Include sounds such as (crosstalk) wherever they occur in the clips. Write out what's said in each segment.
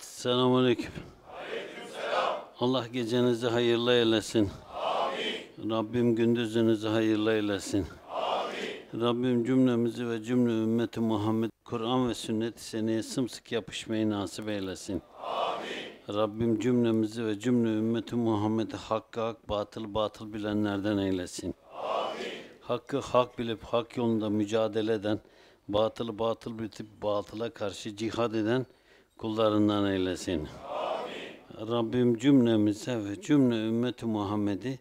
Selamun Aleyküm. Allah gecenizi hayırlı eylesin. Amin. Rabbim gündüzünüzü hayırlı eylesin. Amin. Rabbim cümlemizi ve cümle ümmeti Muhammed Kur'an ve sünnet-i seneye sımsıkı yapışmayı nasip eylesin. Amin. Rabbim cümlemizi ve cümle ümmeti Muhammed'i hakkı hak, batıl batıl bilenlerden eylesin. Amin. Hakkı hak bilip hak yolunda mücadele eden, batılı batıl bilip batıla karşı cihad eden, kullarından eylesin. Amin. Rabbim cümlemize ve cümle ümmeti Muhammed'i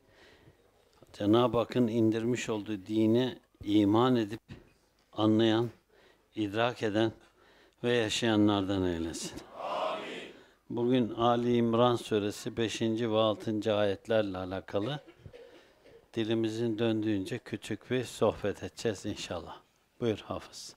Cenab-ı Hakk'ın indirmiş olduğu dine iman edip anlayan, idrak eden ve yaşayanlardan eylesin. Amin. Bugün Ali İmran Suresi 5. ve 6. ayetlerle alakalı dilimizin döndüğünce küçük bir sohbet edeceğiz inşallah. Buyur Hafız.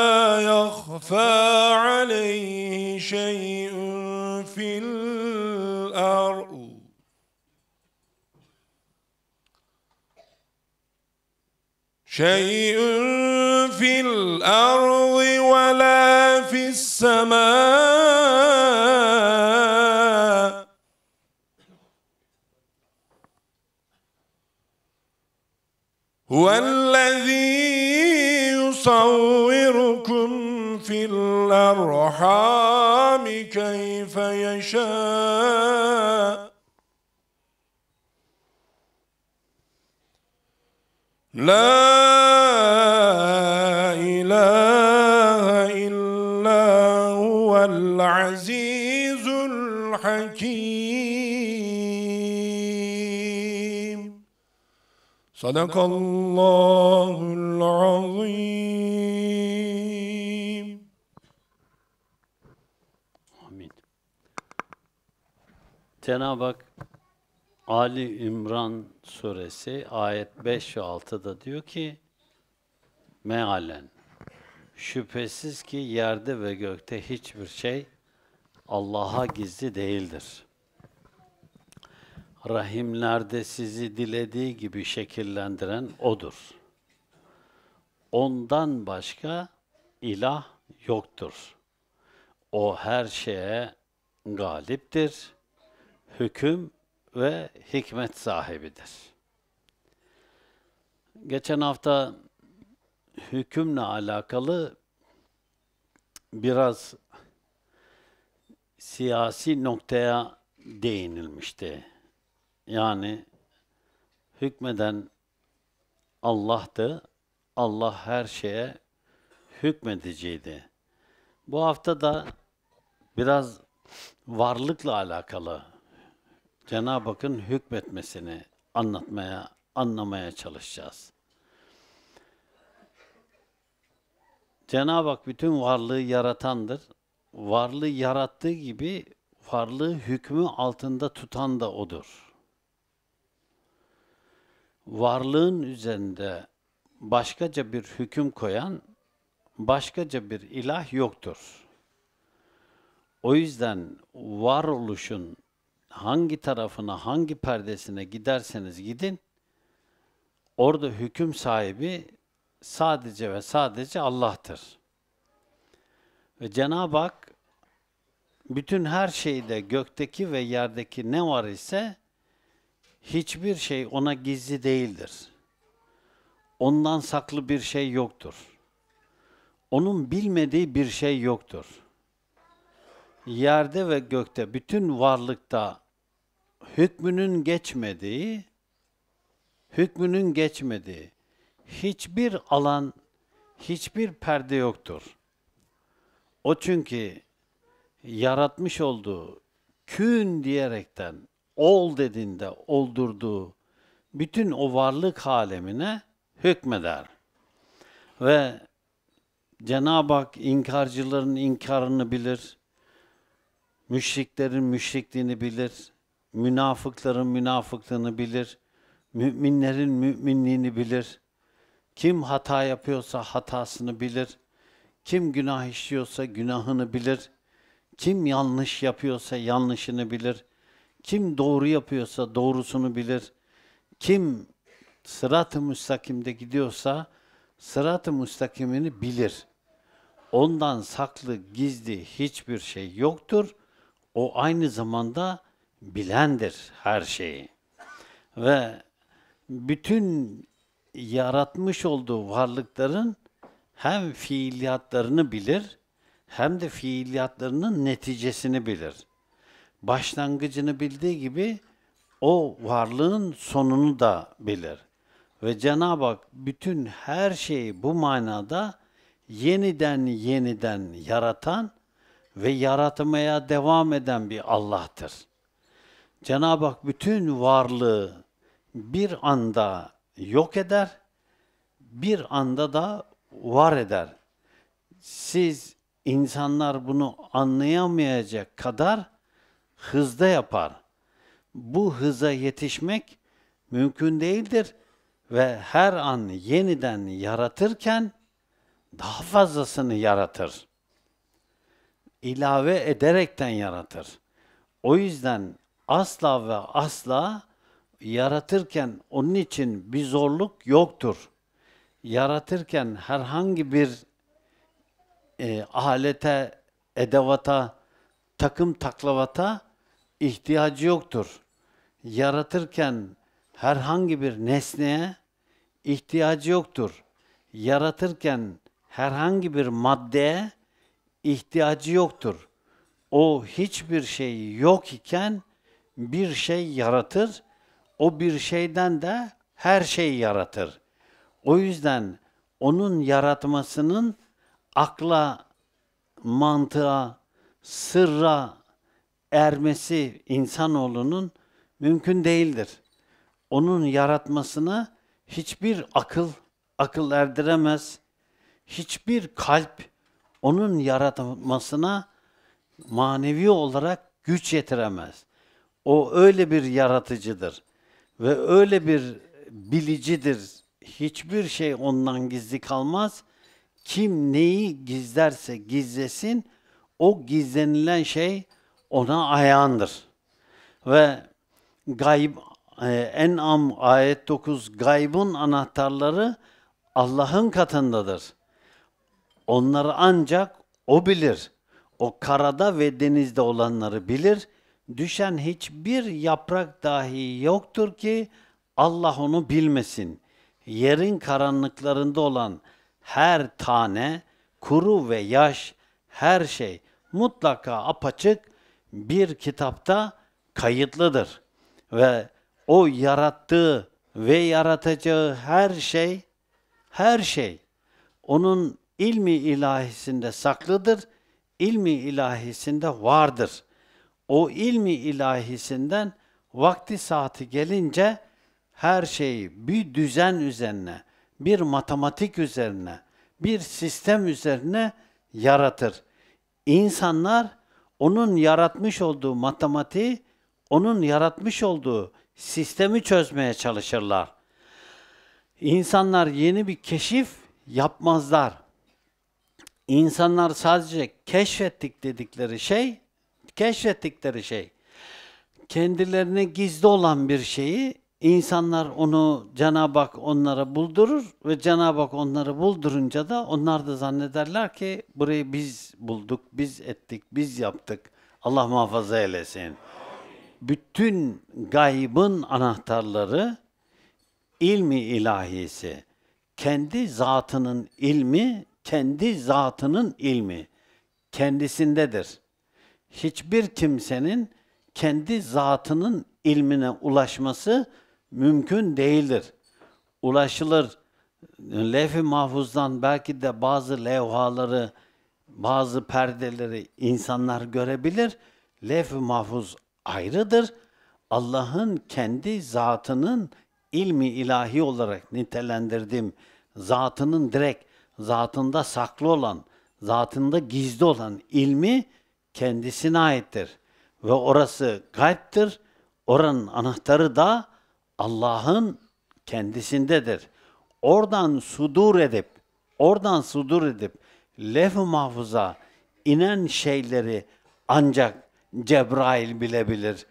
فعليه شيء في الأرض شيء في الأرض ولا في السماء هو الذي يصوركم في الأرحام كيف يشاء لا إله إلا هو العزيز الحكيم صدق الله Cenab-ı Hak Ali İmran suresi ayet 5 ve 6'da diyor ki mealen şüphesiz ki yerde ve gökte hiçbir şey Allah'a gizli değildir. Rahimlerde sizi dilediği gibi şekillendiren O'dur. Ondan başka ilah yoktur. O her şeye galiptir.'' hüküm ve hikmet sahibidir. Geçen hafta hükümle alakalı biraz siyasi noktaya değinilmişti. Yani hükmeden Allah'tı. Allah her şeye hükmediciydi. Bu hafta da biraz varlıkla alakalı Cenab-ı Hakk'ın hükmetmesini anlatmaya, anlamaya çalışacağız. Cenab-ı Hak bütün varlığı yaratandır. Varlığı yarattığı gibi varlığı hükmü altında tutan da odur. Varlığın üzerinde başkaca bir hüküm koyan başkaca bir ilah yoktur. O yüzden varoluşun hangi tarafına, hangi perdesine giderseniz gidin, orada hüküm sahibi sadece ve sadece Allah'tır. Ve Cenab-ı Hak bütün her şeyde gökteki ve yerdeki ne var ise hiçbir şey ona gizli değildir. Ondan saklı bir şey yoktur. Onun bilmediği bir şey yoktur.'' yerde ve gökte, bütün varlıkta hükmünün geçmediği, hükmünün geçmediği hiçbir alan, hiçbir perde yoktur. O çünkü yaratmış olduğu kün diyerekten ol dediğinde oldurduğu bütün o varlık alemine hükmeder. Ve Cenab-ı Hak inkarcıların inkarını bilir. Müşriklerin müşrikliğini bilir, münafıkların münafıklığını bilir, müminlerin müminliğini bilir. Kim hata yapıyorsa hatasını bilir. Kim günah işliyorsa günahını bilir. Kim yanlış yapıyorsa yanlışını bilir. Kim doğru yapıyorsa doğrusunu bilir. Kim sırat-ı müstakimde gidiyorsa sırat-ı müstakimini bilir. Ondan saklı, gizli hiçbir şey yoktur. O aynı zamanda bilendir her şeyi. Ve bütün yaratmış olduğu varlıkların hem fiiliyatlarını bilir hem de fiiliyatlarının neticesini bilir. Başlangıcını bildiği gibi o varlığın sonunu da bilir. Ve Cenab-ı Hak bütün her şeyi bu manada yeniden yeniden yaratan ve yaratmaya devam eden bir Allah'tır. Cenab-ı Hak bütün varlığı bir anda yok eder, bir anda da var eder. Siz insanlar bunu anlayamayacak kadar hızda yapar. Bu hıza yetişmek mümkün değildir ve her an yeniden yaratırken daha fazlasını yaratır ilave ederekten yaratır. O yüzden asla ve asla yaratırken onun için bir zorluk yoktur. Yaratırken herhangi bir e, alete, edevata, takım taklavata ihtiyacı yoktur. Yaratırken herhangi bir nesneye ihtiyacı yoktur. Yaratırken herhangi bir maddeye ihtiyacı yoktur. O hiçbir şey yok iken bir şey yaratır. O bir şeyden de her şeyi yaratır. O yüzden onun yaratmasının akla, mantığa, sırra ermesi insanoğlunun mümkün değildir. Onun yaratmasına hiçbir akıl akıl erdiremez. Hiçbir kalp onun yaratmasına manevi olarak güç yetiremez. O öyle bir yaratıcıdır ve öyle bir bilicidir. Hiçbir şey ondan gizli kalmaz. Kim neyi gizlerse gizlesin, o gizlenilen şey ona ayandır. Ve gayb e, En'am ayet 9 gaybın anahtarları Allah'ın katındadır. Onları ancak o bilir. O karada ve denizde olanları bilir. Düşen hiçbir yaprak dahi yoktur ki Allah onu bilmesin. Yerin karanlıklarında olan her tane, kuru ve yaş, her şey mutlaka apaçık bir kitapta kayıtlıdır. Ve o yarattığı ve yaratacağı her şey, her şey onun ilmi ilahisinde saklıdır, ilmi ilahisinde vardır. O ilmi ilahisinden vakti saati gelince her şeyi bir düzen üzerine, bir matematik üzerine, bir sistem üzerine yaratır. İnsanlar onun yaratmış olduğu matematiği, onun yaratmış olduğu sistemi çözmeye çalışırlar. İnsanlar yeni bir keşif yapmazlar. İnsanlar sadece keşfettik dedikleri şey, keşfettikleri şey, kendilerine gizli olan bir şeyi insanlar onu Cenab-ı Hak onlara buldurur ve Cenab-ı Hak onları buldurunca da onlar da zannederler ki burayı biz bulduk, biz ettik, biz yaptık. Allah muhafaza eylesin. Bütün gaybın anahtarları ilmi ilahisi, kendi zatının ilmi kendi zatının ilmi kendisindedir. Hiçbir kimsenin kendi zatının ilmine ulaşması mümkün değildir. Ulaşılır. Levh-i mahfuzdan belki de bazı levhaları, bazı perdeleri insanlar görebilir. Levh-i mahfuz ayrıdır. Allah'ın kendi zatının ilmi ilahi olarak nitelendirdiğim zatının direkt zatında saklı olan, zatında gizli olan ilmi kendisine aittir. Ve orası gaybtir. Oranın anahtarı da Allah'ın kendisindedir. Oradan sudur edip, oradan sudur edip lef-i mahfuza inen şeyleri ancak Cebrail bilebilir.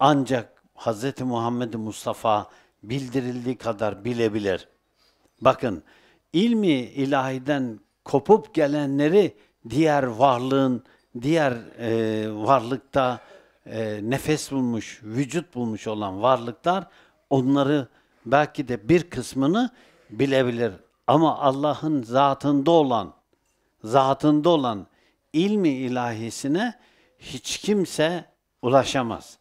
Ancak Hz. Muhammed Mustafa bildirildiği kadar bilebilir. Bakın ilmi ilahiden kopup gelenleri diğer varlığın, diğer e, varlıkta e, nefes bulmuş, vücut bulmuş olan varlıklar onları belki de bir kısmını bilebilir. Ama Allah'ın zatında olan, zatında olan ilmi ilahisine hiç kimse ulaşamaz.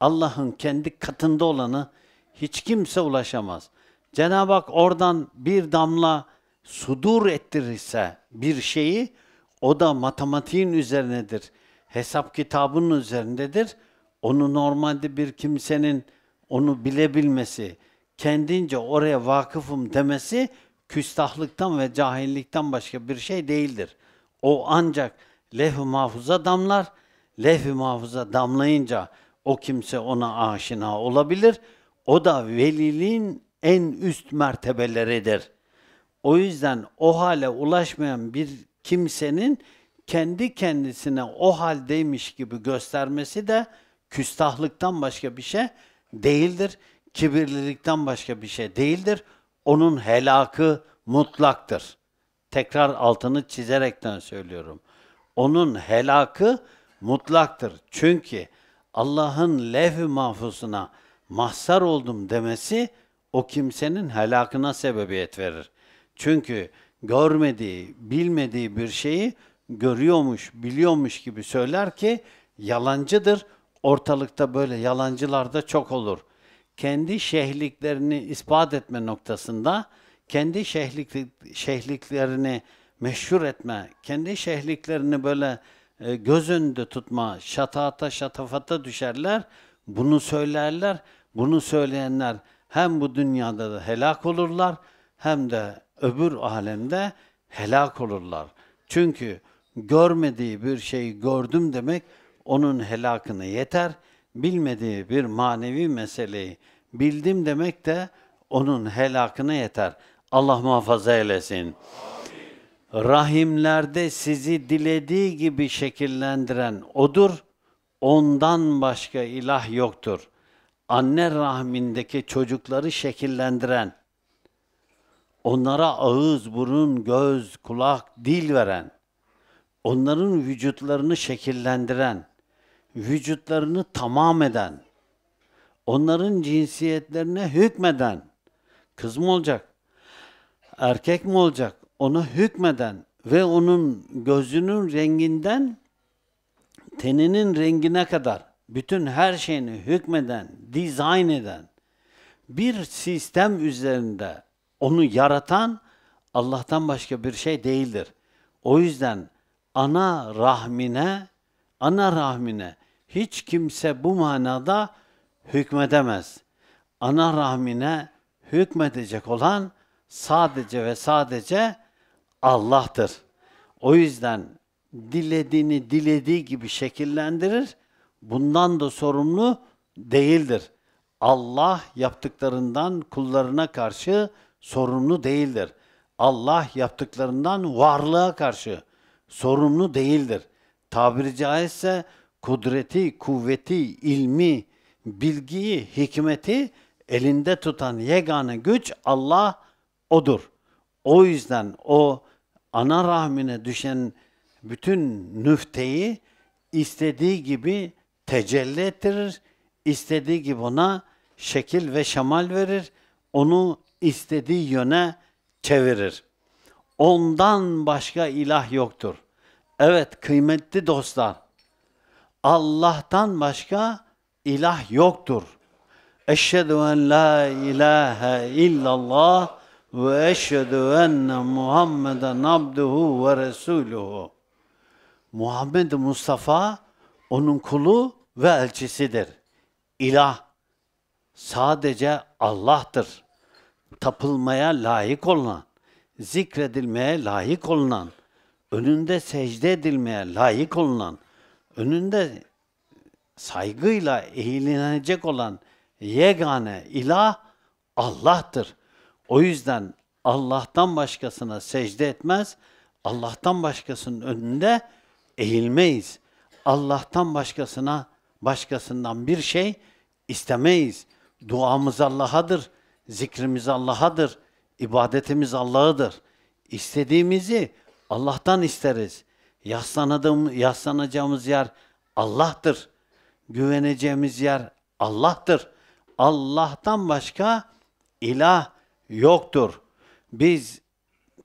Allah'ın kendi katında olanı hiç kimse ulaşamaz. Cenab-ı Hak oradan bir damla sudur ettirirse bir şeyi o da matematiğin üzerinedir. Hesap kitabının üzerindedir. Onu normalde bir kimsenin onu bilebilmesi, kendince oraya vakıfım demesi küstahlıktan ve cahillikten başka bir şey değildir. O ancak lehv-i mahfuza damlar. lehv mahfuza damlayınca o kimse ona aşina olabilir. O da veliliğin en üst mertebeleridir.'' O yüzden o hale ulaşmayan bir kimsenin kendi kendisine o haldeymiş gibi göstermesi de küstahlıktan başka bir şey değildir. Kibirlilikten başka bir şey değildir. Onun helakı mutlaktır. Tekrar altını çizerekten söylüyorum. Onun helakı mutlaktır. Çünkü Allah'ın levh-i mahfuzuna mahsar oldum demesi o kimsenin helakına sebebiyet verir. Çünkü görmediği, bilmediği bir şeyi görüyormuş, biliyormuş gibi söyler ki yalancıdır. Ortalıkta böyle yalancılar da çok olur. Kendi şehliklerini ispat etme noktasında, kendi şehlik, şehliklerini meşhur etme, kendi şehliklerini böyle e, göz önünde tutma, şatata şatafata düşerler, bunu söylerler. Bunu söyleyenler hem bu dünyada da helak olurlar hem de öbür alemde helak olurlar. Çünkü görmediği bir şeyi gördüm demek onun helakını yeter. Bilmediği bir manevi meseleyi bildim demek de onun helakını yeter. Allah muhafaza eylesin. Rahimlerde sizi dilediği gibi şekillendiren odur. Ondan başka ilah yoktur. Anne rahmindeki çocukları şekillendiren onlara ağız, burun, göz, kulak, dil veren, onların vücutlarını şekillendiren, vücutlarını tamam eden, onların cinsiyetlerine hükmeden, kız mı olacak, erkek mi olacak, ona hükmeden ve onun gözünün renginden teninin rengine kadar bütün her şeyini hükmeden, dizayn eden bir sistem üzerinde onu yaratan Allah'tan başka bir şey değildir. O yüzden ana rahmine, ana rahmine hiç kimse bu manada hükmedemez. Ana rahmine hükmedecek olan sadece ve sadece Allah'tır. O yüzden dilediğini dilediği gibi şekillendirir. Bundan da sorumlu değildir. Allah yaptıklarından kullarına karşı sorumlu değildir. Allah yaptıklarından varlığa karşı sorumlu değildir. Tabiri caizse kudreti, kuvveti, ilmi, bilgiyi, hikmeti elinde tutan yegane güç Allah odur. O yüzden o ana rahmine düşen bütün nüfteyi istediği gibi tecelli ettirir, istediği gibi ona şekil ve şemal verir, onu istediği yöne çevirir. Ondan başka ilah yoktur. Evet kıymetli dostlar, Allah'tan başka ilah yoktur. Eşhedü en la ilahe illallah ve eşhedü enne Muhammeden abduhu ve resuluhu. Muhammed Mustafa onun kulu ve elçisidir. İlah sadece Allah'tır tapılmaya layık olunan, zikredilmeye layık olunan, önünde secde edilmeye layık olunan, önünde saygıyla eğilinecek olan yegane ilah Allah'tır. O yüzden Allah'tan başkasına secde etmez, Allah'tan başkasının önünde eğilmeyiz. Allah'tan başkasına başkasından bir şey istemeyiz. Duamız Allah'adır. Zikrimiz Allah'adır. ibadetimiz Allah'adır. İstediğimizi Allah'tan isteriz. yaslanacağımız yer Allah'tır. Güveneceğimiz yer Allah'tır. Allah'tan başka ilah yoktur. Biz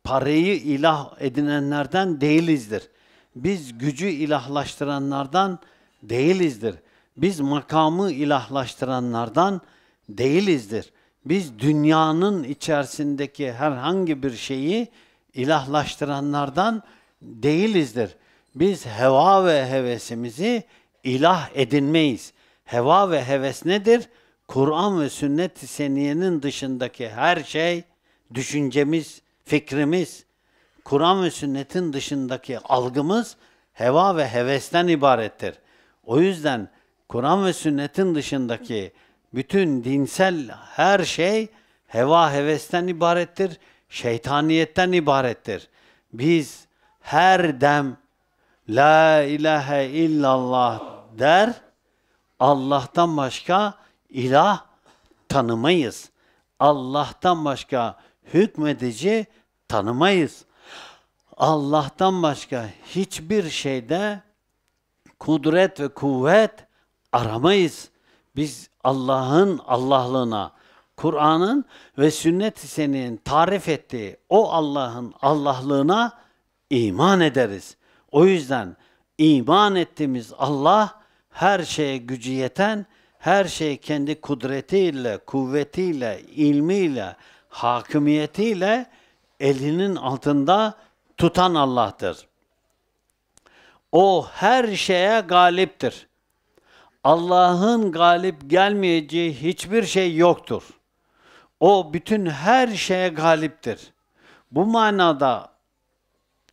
parayı ilah edinenlerden değilizdir. Biz gücü ilahlaştıranlardan değilizdir. Biz makamı ilahlaştıranlardan değilizdir. Biz dünyanın içerisindeki herhangi bir şeyi ilahlaştıranlardan değilizdir. Biz heva ve hevesimizi ilah edinmeyiz. Heva ve heves nedir? Kur'an ve sünnet-i seniyenin dışındaki her şey, düşüncemiz, fikrimiz, Kur'an ve sünnetin dışındaki algımız heva ve hevesten ibarettir. O yüzden Kur'an ve sünnetin dışındaki bütün dinsel her şey heva hevesten ibarettir, şeytaniyetten ibarettir. Biz her dem La ilahe illallah der, Allah'tan başka ilah tanımayız. Allah'tan başka hükmedici tanımayız. Allah'tan başka hiçbir şeyde kudret ve kuvvet aramayız. Biz Allah'ın Allah'lığına, Kur'an'ın ve sünnet-i senin tarif ettiği o Allah'ın Allah'lığına iman ederiz. O yüzden iman ettiğimiz Allah her şeye gücü yeten, her şeyi kendi kudretiyle, kuvvetiyle, ilmiyle, hakimiyetiyle elinin altında tutan Allah'tır. O her şeye galiptir. Allah'ın galip gelmeyeceği hiçbir şey yoktur. O bütün her şeye galiptir. Bu manada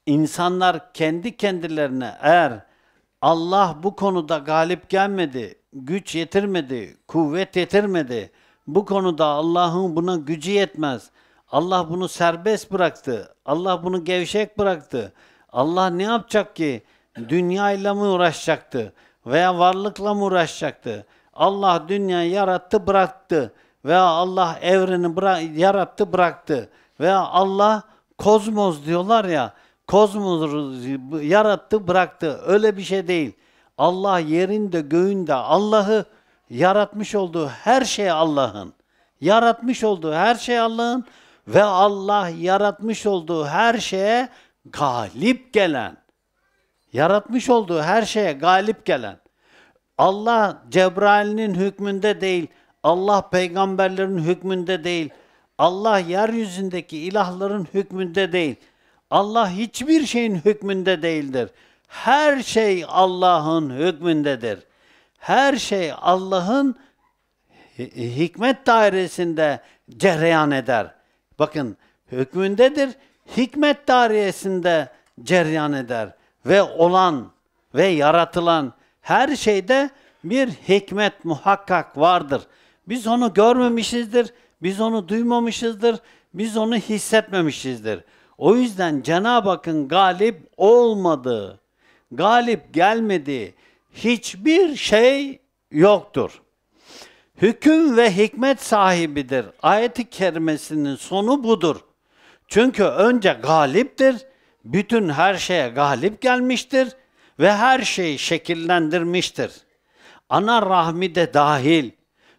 insanlar kendi kendilerine eğer Allah bu konuda galip gelmedi, güç yetirmedi, kuvvet yetirmedi, bu konuda Allah'ın buna gücü yetmez. Allah bunu serbest bıraktı. Allah bunu gevşek bıraktı. Allah ne yapacak ki? Dünya ile mi uğraşacaktı? veya varlıkla mı uğraşacaktı? Allah dünyayı yarattı bıraktı veya Allah evreni bıra yarattı bıraktı veya Allah kozmos diyorlar ya kozmosu yarattı bıraktı öyle bir şey değil. Allah yerinde göğünde Allah'ı yaratmış olduğu her şey Allah'ın. Yaratmış olduğu her şey Allah'ın ve Allah yaratmış olduğu her şeye galip gelen, Yaratmış olduğu her şeye galip gelen. Allah Cebrail'in hükmünde değil, Allah peygamberlerin hükmünde değil, Allah yeryüzündeki ilahların hükmünde değil. Allah hiçbir şeyin hükmünde değildir. Her şey Allah'ın hükmündedir. Her şey Allah'ın hikmet dairesinde cereyan eder. Bakın hükmündedir, hikmet dairesinde cereyan eder ve olan ve yaratılan her şeyde bir hikmet muhakkak vardır. Biz onu görmemişizdir, biz onu duymamışızdır, biz onu hissetmemişizdir. O yüzden Cenab-ı Hakk'ın galip olmadığı, galip gelmediği hiçbir şey yoktur. Hüküm ve hikmet sahibidir. Ayet-i kerimesinin sonu budur. Çünkü önce galiptir, bütün her şeye galip gelmiştir ve her şeyi şekillendirmiştir. Ana rahmi de dahil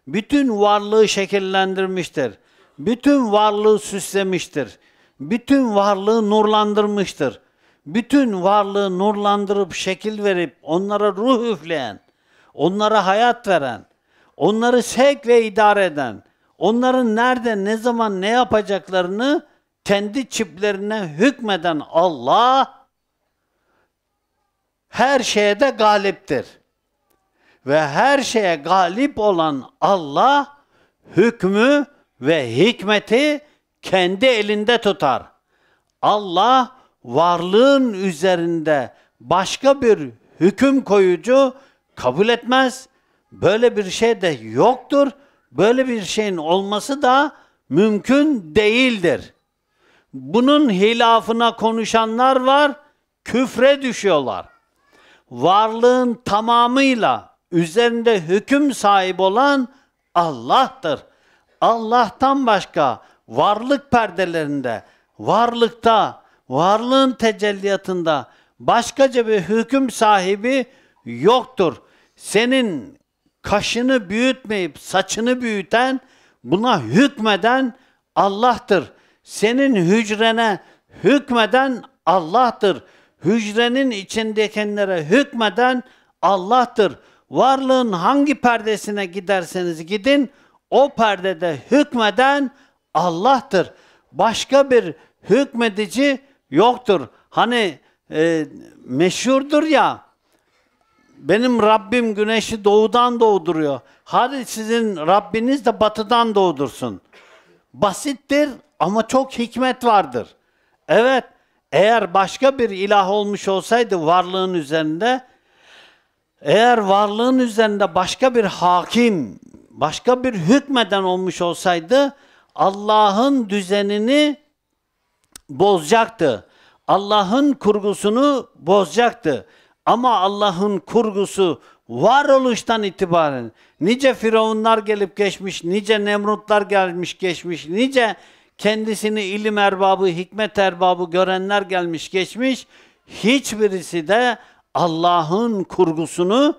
bütün varlığı şekillendirmiştir. Bütün varlığı süslemiştir. Bütün varlığı nurlandırmıştır. Bütün varlığı nurlandırıp şekil verip onlara ruh üfleyen, onlara hayat veren, onları sevk ve idare eden, onların nerede, ne zaman, ne yapacaklarını kendi çiplerine hükmeden Allah her şeye de galiptir. Ve her şeye galip olan Allah hükmü ve hikmeti kendi elinde tutar. Allah varlığın üzerinde başka bir hüküm koyucu kabul etmez. Böyle bir şey de yoktur. Böyle bir şeyin olması da mümkün değildir. Bunun hilafına konuşanlar var, küfre düşüyorlar. Varlığın tamamıyla üzerinde hüküm sahibi olan Allah'tır. Allah'tan başka varlık perdelerinde, varlıkta, varlığın tecelliyatında başkaca bir hüküm sahibi yoktur. Senin kaşını büyütmeyip saçını büyüten, buna hükmeden Allah'tır. Senin hücrene hükmeden Allah'tır. Hücrenin içindekilere hükmeden Allah'tır. Varlığın hangi perdesine giderseniz gidin, o perdede hükmeden Allah'tır. Başka bir hükmedici yoktur. Hani e, meşhurdur ya, benim Rabbim güneşi doğudan doğduruyor. Hadi sizin Rabbiniz de batıdan doğdursun. Basittir ama çok hikmet vardır. Evet, eğer başka bir ilah olmuş olsaydı varlığın üzerinde, eğer varlığın üzerinde başka bir hakim, başka bir hükmeden olmuş olsaydı, Allah'ın düzenini bozacaktı. Allah'ın kurgusunu bozacaktı. Ama Allah'ın kurgusu varoluştan itibaren nice firavunlar gelip geçmiş, nice nemrutlar gelmiş geçmiş, nice kendisini ilim erbabı, hikmet erbabı görenler gelmiş geçmiş, hiçbirisi de Allah'ın kurgusunu,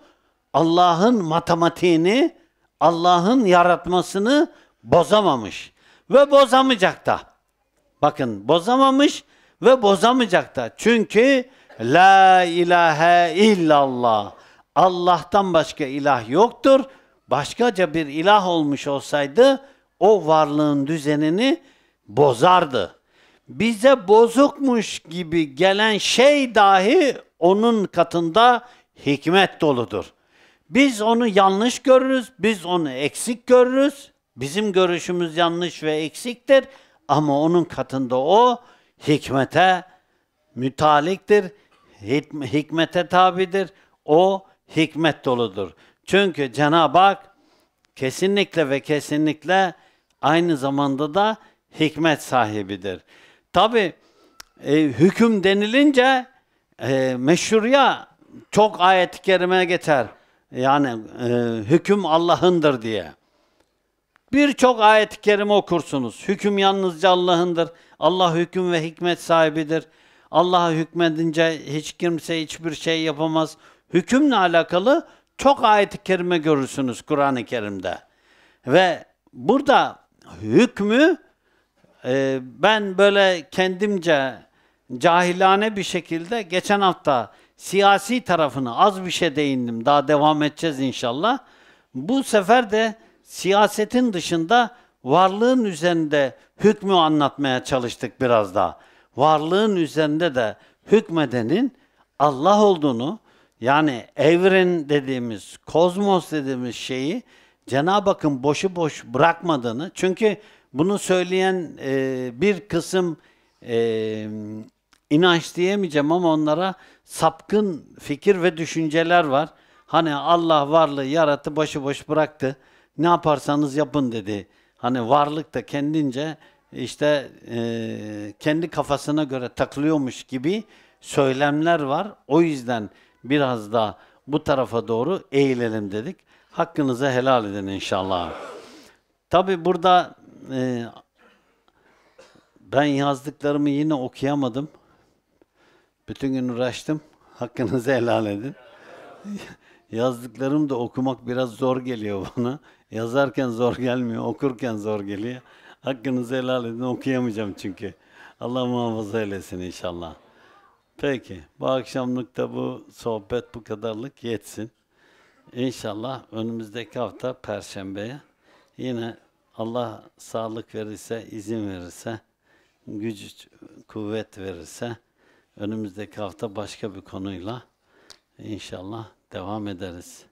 Allah'ın matematiğini, Allah'ın yaratmasını bozamamış ve bozamayacak da. Bakın bozamamış ve bozamayacak da. Çünkü la ilahe illallah. Allah'tan başka ilah yoktur. Başkaca bir ilah olmuş olsaydı o varlığın düzenini bozardı. Bize bozukmuş gibi gelen şey dahi onun katında hikmet doludur. Biz onu yanlış görürüz, biz onu eksik görürüz. Bizim görüşümüz yanlış ve eksiktir ama onun katında o hikmete mütaliktir, hikmete tabidir. O hikmet doludur. Çünkü Cenab-ı Hak kesinlikle ve kesinlikle aynı zamanda da hikmet sahibidir. Tabi e, hüküm denilince e, meşruya çok ayet-i kerime geçer. Yani e, hüküm Allah'ındır diye. Birçok ayet-i kerime okursunuz. Hüküm yalnızca Allah'ındır. Allah hüküm ve hikmet sahibidir. Allah'a hükmedince hiç kimse hiçbir şey yapamaz. Hükümle alakalı çok ayet-i kerime görürsünüz Kur'an-ı Kerim'de. Ve burada hükmü e, ben böyle kendimce cahilane bir şekilde geçen hafta siyasi tarafını az bir şey değindim. Daha devam edeceğiz inşallah. Bu sefer de siyasetin dışında varlığın üzerinde hükmü anlatmaya çalıştık biraz daha. Varlığın üzerinde de hükmedenin Allah olduğunu yani evren dediğimiz, kozmos dediğimiz şeyi Cenab-ı Hakk'ın boşu boş bırakmadığını çünkü bunu söyleyen e, bir kısım e, inanç diyemeyeceğim ama onlara sapkın fikir ve düşünceler var. Hani Allah varlığı yarattı, başıboş bıraktı. Ne yaparsanız yapın dedi. Hani varlık da kendince işte e, kendi kafasına göre takılıyormuş gibi söylemler var. O yüzden biraz da bu tarafa doğru eğilelim dedik. Hakkınızı helal edin inşallah. Tabi burada e, ben yazdıklarımı yine okuyamadım. Bütün gün uğraştım. Hakkınızı helal edin. (laughs) Yazdıklarımı da okumak biraz zor geliyor bana. Yazarken zor gelmiyor, okurken zor geliyor. Hakkınızı helal edin, okuyamayacağım çünkü. Allah muhafaza eylesin inşallah. Peki, bu akşamlık da bu sohbet bu kadarlık yetsin. İnşallah önümüzdeki hafta Perşembe'ye yine Allah sağlık verirse, izin verirse, güç, kuvvet verirse önümüzdeki hafta başka bir konuyla inşallah devam ederiz.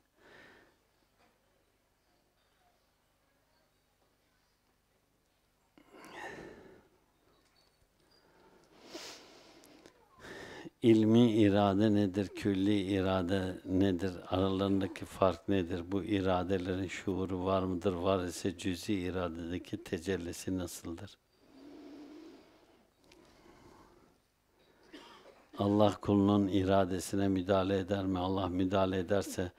ilmi irade nedir, külli irade nedir, aralarındaki fark nedir, bu iradelerin şuuru var mıdır, var ise cüzi iradedeki tecellisi nasıldır? Allah kulunun iradesine müdahale eder mi? Allah müdahale ederse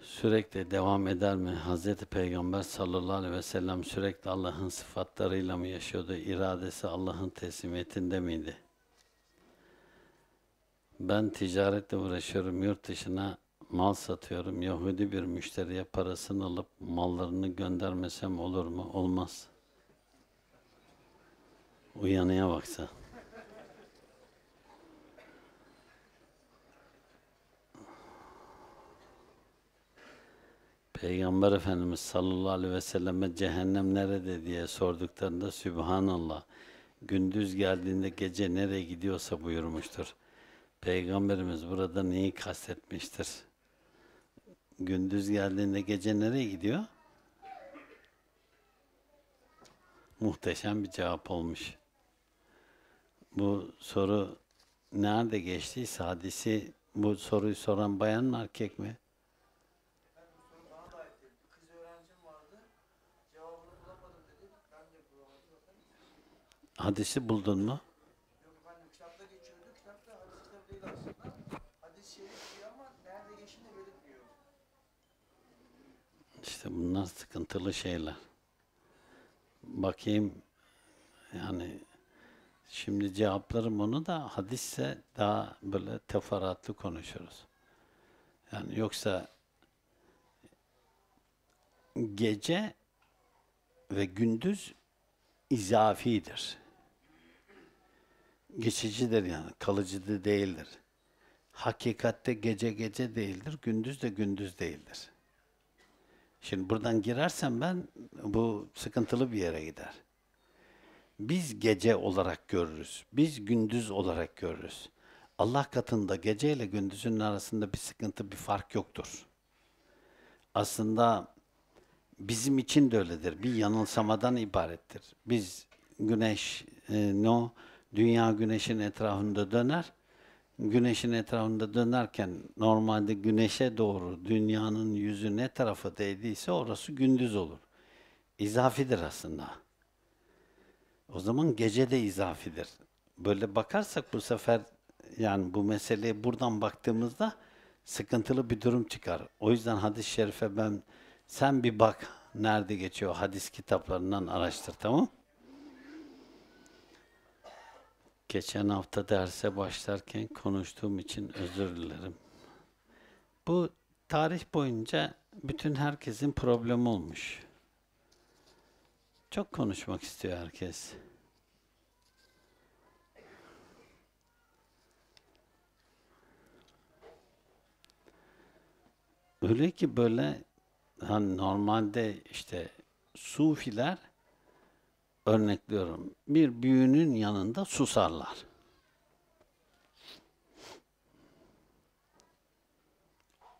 sürekli devam eder mi? Hz. Peygamber sallallahu aleyhi ve sellem sürekli Allah'ın sıfatlarıyla mı yaşıyordu? İradesi Allah'ın teslimiyetinde miydi? ben ticaretle uğraşıyorum, yurt dışına mal satıyorum, Yahudi bir müşteriye parasını alıp mallarını göndermesem olur mu? Olmaz. Uyanıya baksa. Peygamber Efendimiz sallallahu aleyhi ve selleme cehennem nerede diye sorduklarında Sübhanallah gündüz geldiğinde gece nereye gidiyorsa buyurmuştur. Peygamberimiz burada neyi kastetmiştir? Gündüz geldiğinde gece nereye gidiyor? Muhteşem bir cevap olmuş. Bu soru nerede geçti? hadisi bu soruyu soran bayan mı erkek mi? Hadisi buldun mu? işte bunlar sıkıntılı şeyler. Bakayım yani şimdi cevaplarım onu da hadisse daha böyle teferruatlı konuşuruz. Yani yoksa gece ve gündüz izafidir. Geçicidir yani, kalıcı değildir. Hakikatte gece gece değildir, gündüz de gündüz değildir. Şimdi buradan girersem ben bu sıkıntılı bir yere gider. Biz gece olarak görürüz. Biz gündüz olarak görürüz. Allah katında gece ile gündüzün arasında bir sıkıntı, bir fark yoktur. Aslında bizim için de öyledir. Bir yanılsamadan ibarettir. Biz güneş, e, no, dünya güneşin etrafında döner güneşin etrafında dönerken normalde güneşe doğru dünyanın yüzü ne tarafı değdiyse orası gündüz olur. İzafidir aslında. O zaman gece de izafidir. Böyle bakarsak bu sefer yani bu meseleye buradan baktığımızda sıkıntılı bir durum çıkar. O yüzden hadis-i şerife ben sen bir bak nerede geçiyor hadis kitaplarından araştır tamam mı? Geçen hafta derse başlarken konuştuğum için özür dilerim. Bu tarih boyunca bütün herkesin problemi olmuş. Çok konuşmak istiyor herkes. Öyle ki böyle hani normalde işte sufiler örnekliyorum. Bir büyünün yanında susarlar.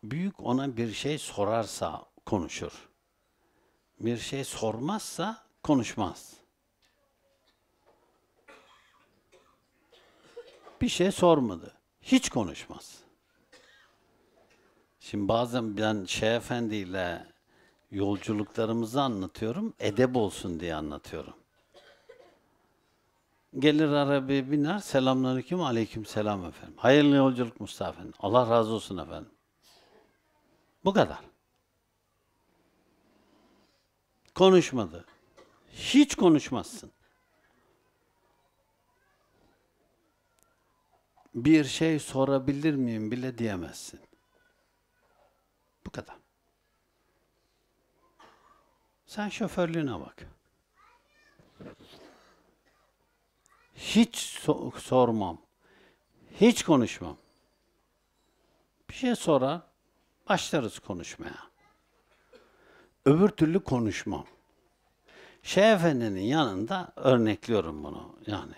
Büyük ona bir şey sorarsa konuşur. Bir şey sormazsa konuşmaz. Bir şey sormadı. Hiç konuşmaz. Şimdi bazen ben Şeyh Efendi ile yolculuklarımızı anlatıyorum, edeb olsun diye anlatıyorum. Gelir arabaya biner, selamünaleyküm, aleyküm selam efendim. Hayırlı yolculuk Mustafa efendim. Allah razı olsun efendim. Bu kadar. Konuşmadı. Hiç konuşmazsın. Bir şey sorabilir miyim bile diyemezsin. Bu kadar. Sen şoförlüğüne bak. hiç so sormam. Hiç konuşmam. Bir şey sorar, başlarız konuşmaya. Öbür türlü konuşmam. Şeyh Efendi'nin yanında örnekliyorum bunu yani.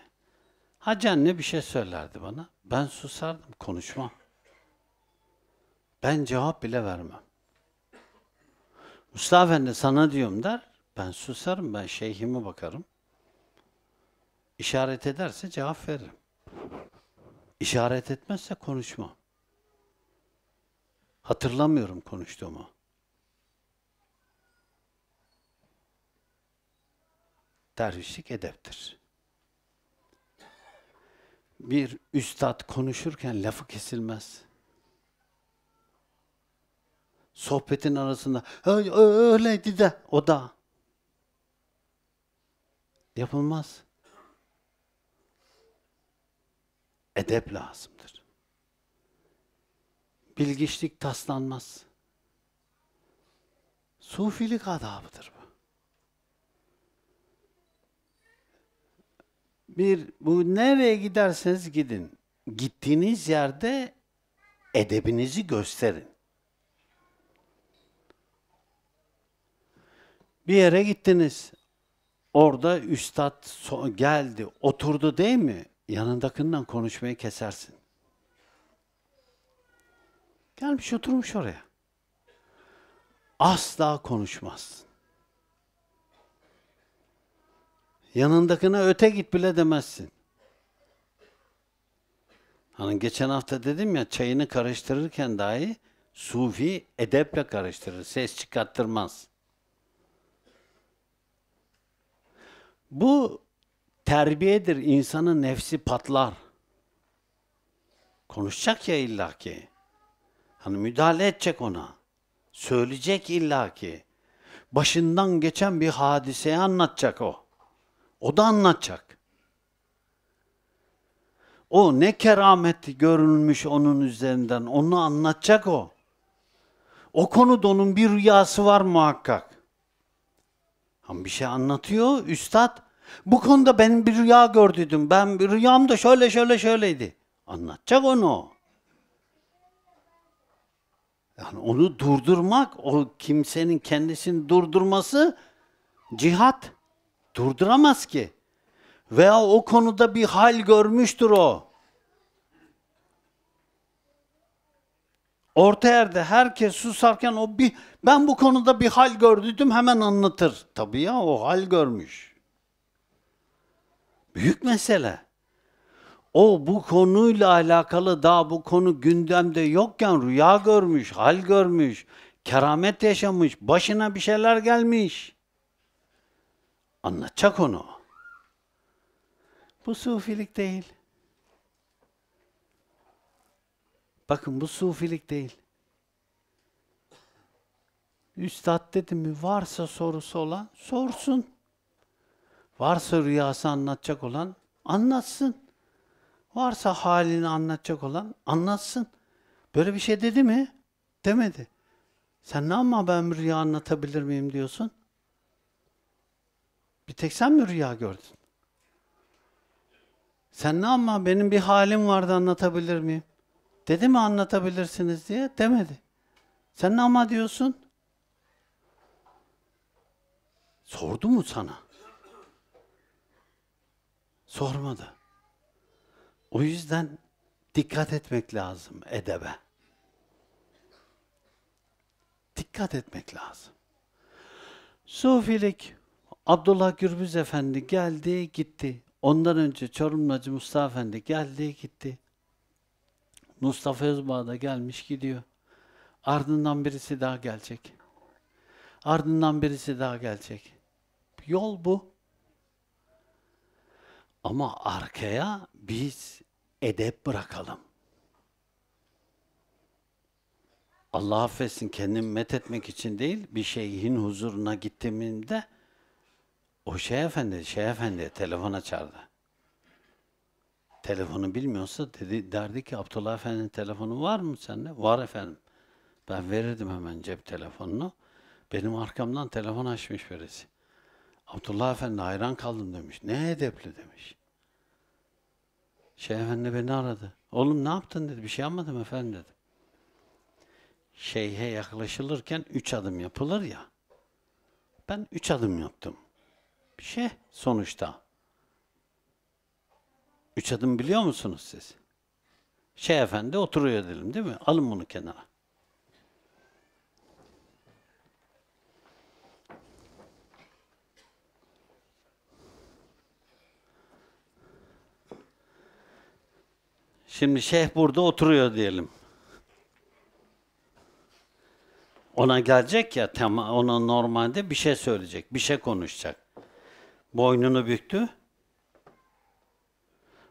Hacı anne bir şey söylerdi bana. Ben susardım, konuşmam. Ben cevap bile vermem. Mustafa Efendi sana diyorum der. Ben susarım, ben şeyhime bakarım. İşaret ederse cevap veririm. İşaret etmezse konuşma. Hatırlamıyorum konuştuğumu. Dervişlik edeptir. Bir üstad konuşurken lafı kesilmez. Sohbetin arasında öyleydi de o da yapılmaz. edep lazımdır. Bilgiçlik taslanmaz. Sufilik adabıdır bu. Bir, bu nereye giderseniz gidin. Gittiğiniz yerde edebinizi gösterin. Bir yere gittiniz. Orada üstad geldi, oturdu değil mi? yanındakinden konuşmayı kesersin. Gelmiş oturmuş oraya. Asla konuşmazsın. Yanındakine öte git bile demezsin. Hani geçen hafta dedim ya çayını karıştırırken dahi sufi edeple karıştırır. Ses çıkarttırmaz. Bu terbiyedir. insanın nefsi patlar. Konuşacak ya illaki. Hani müdahale edecek ona. Söyleyecek illaki. Başından geçen bir hadiseyi anlatacak o. O da anlatacak. O ne kerameti görülmüş onun üzerinden. Onu anlatacak o. O konuda onun bir rüyası var muhakkak. Ama bir şey anlatıyor. Üstad bu konuda ben bir rüya gördüydüm. Ben bir da şöyle şöyle şöyleydi. Anlatacak onu. Yani onu durdurmak, o kimsenin kendisini durdurması cihat. Durduramaz ki. Veya o konuda bir hal görmüştür o. Orta yerde herkes susarken o bir ben bu konuda bir hal gördüydüm hemen anlatır. Tabii ya o hal görmüş. Büyük mesele. O bu konuyla alakalı daha bu konu gündemde yokken rüya görmüş, hal görmüş, keramet yaşamış, başına bir şeyler gelmiş. Anlatacak onu. Bu sufilik değil. Bakın bu sufilik değil. Üstad dedi mi varsa sorusu olan sorsun. Varsa rüyası anlatacak olan anlatsın. Varsa halini anlatacak olan anlatsın. Böyle bir şey dedi mi? Demedi. Sen ne ama ben rüya anlatabilir miyim diyorsun? Bir tek sen mi rüya gördün? Sen ne ama benim bir halim vardı anlatabilir miyim? Dedi mi anlatabilirsiniz diye? Demedi. Sen ne ama diyorsun? Sordu mu sana? sormadı. O yüzden dikkat etmek lazım edebe. Dikkat etmek lazım. Sufilik, Abdullah Gürbüz Efendi geldi, gitti. Ondan önce Çorumlacı Mustafa Efendi geldi, gitti. Mustafa Özbağ da gelmiş gidiyor. Ardından birisi daha gelecek. Ardından birisi daha gelecek. Yol bu. Ama arkaya biz edep bırakalım. Allah affetsin kendimi met etmek için değil, bir şeyhin huzuruna gittiğimde o şey efendi, şey efendi telefon açardı. Telefonu bilmiyorsa dedi, derdi ki Abdullah Efendi'nin telefonu var mı sende? Var efendim. Ben verirdim hemen cep telefonunu. Benim arkamdan telefon açmış birisi. Abdullah Efendi hayran kaldım demiş. Ne edepli demiş. Şeyh Efendi beni aradı. Oğlum ne yaptın dedi. Bir şey yapmadım efendim dedi. Şeyhe yaklaşılırken üç adım yapılır ya. Ben üç adım yaptım. Bir şey sonuçta. Üç adım biliyor musunuz siz? Şeyh Efendi oturuyor dedim değil mi? Alın bunu kenara. Şimdi şeyh burada oturuyor diyelim. Ona gelecek ya, tema, ona normalde bir şey söyleyecek, bir şey konuşacak. Boynunu büktü.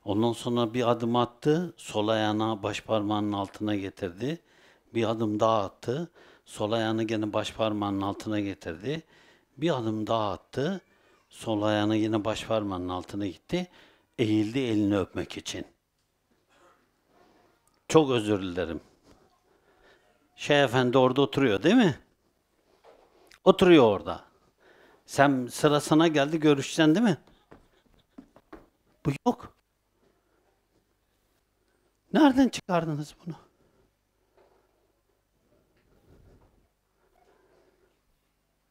Ondan sonra bir adım attı, sol ayağını baş parmağının altına getirdi. Bir adım daha attı, sol ayağını yine baş parmağının altına getirdi. Bir adım daha attı, sol ayağını yine baş parmağının altına gitti. Eğildi elini öpmek için. Çok özür dilerim. Şeyh Efendi orada oturuyor değil mi? Oturuyor orada. Sen sıra sana geldi görüşeceksin değil mi? Bu yok. Nereden çıkardınız bunu?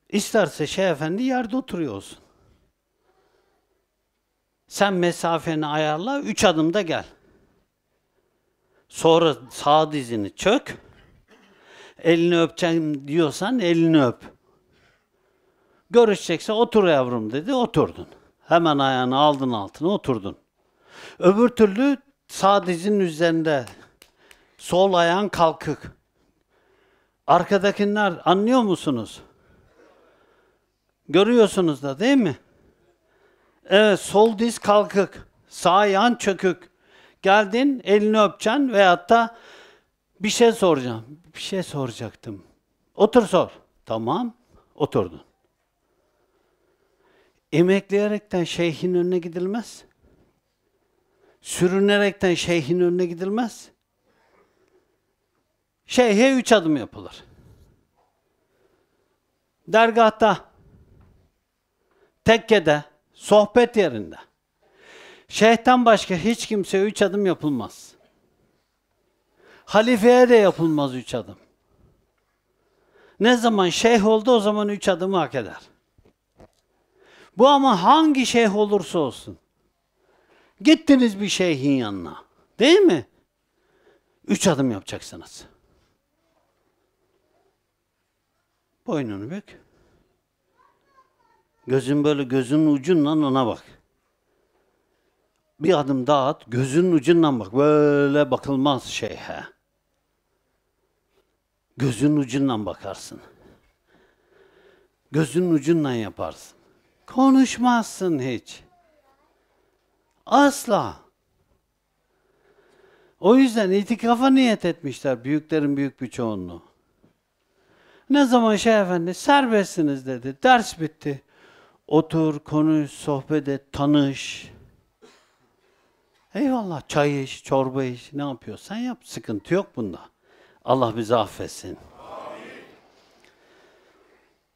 İsterse Şeyh Efendi yerde oturuyor olsun. Sen mesafeni ayarla, üç adımda gel.'' Sonra sağ dizini çök. Elini öpeceğim diyorsan elini öp. Görüşecekse otur yavrum dedi, oturdun. Hemen ayağını aldın altına oturdun. Öbür türlü sağ dizin üzerinde sol ayağın kalkık. Arkadakiler anlıyor musunuz? Görüyorsunuz da değil mi? Evet sol diz kalkık, sağ ayağın çökük. Geldin elini öpeceksin veyahut da bir şey soracağım. Bir şey soracaktım. Otur sor. Tamam. Oturdun. Emekleyerekten şeyhin önüne gidilmez. Sürünerekten şeyhin önüne gidilmez. Şeyhe üç adım yapılır. Dergahta, tekkede, sohbet yerinde. Şeyh'ten başka hiç kimse üç adım yapılmaz. Halifeye de yapılmaz üç adım. Ne zaman şeyh oldu o zaman üç adımı hak eder. Bu ama hangi şeyh olursa olsun. Gittiniz bir şeyhin yanına. Değil mi? Üç adım yapacaksınız. Boynunu bük. Gözün böyle gözünün ucundan ona bak bir adım daha at, gözünün ucundan bak. Böyle bakılmaz şeyhe. Gözünün ucundan bakarsın. Gözünün ucundan yaparsın. Konuşmazsın hiç. Asla. O yüzden itikafa niyet etmişler büyüklerin büyük bir çoğunluğu. Ne zaman Şeyh Efendi serbestsiniz dedi, ders bitti. Otur, konuş, sohbet et, tanış. Eyvallah çay iç, çorba iç, ne yapıyorsan yap. Sıkıntı yok bunda. Allah bizi affetsin.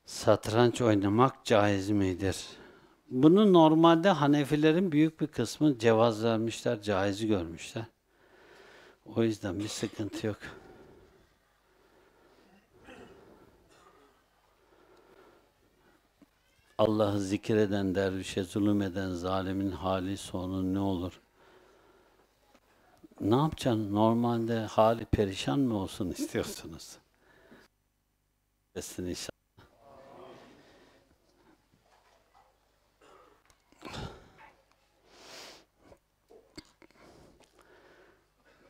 Satranç oynamak caiz midir? Bunu normalde Hanefilerin büyük bir kısmı cevaz vermişler, caizi görmüşler. O yüzden bir sıkıntı yok. Allah'ı zikreden dervişe zulüm eden zalimin hali sonu ne olur? ne yapacaksın? Normalde hali perişan mı olsun istiyorsunuz? Desin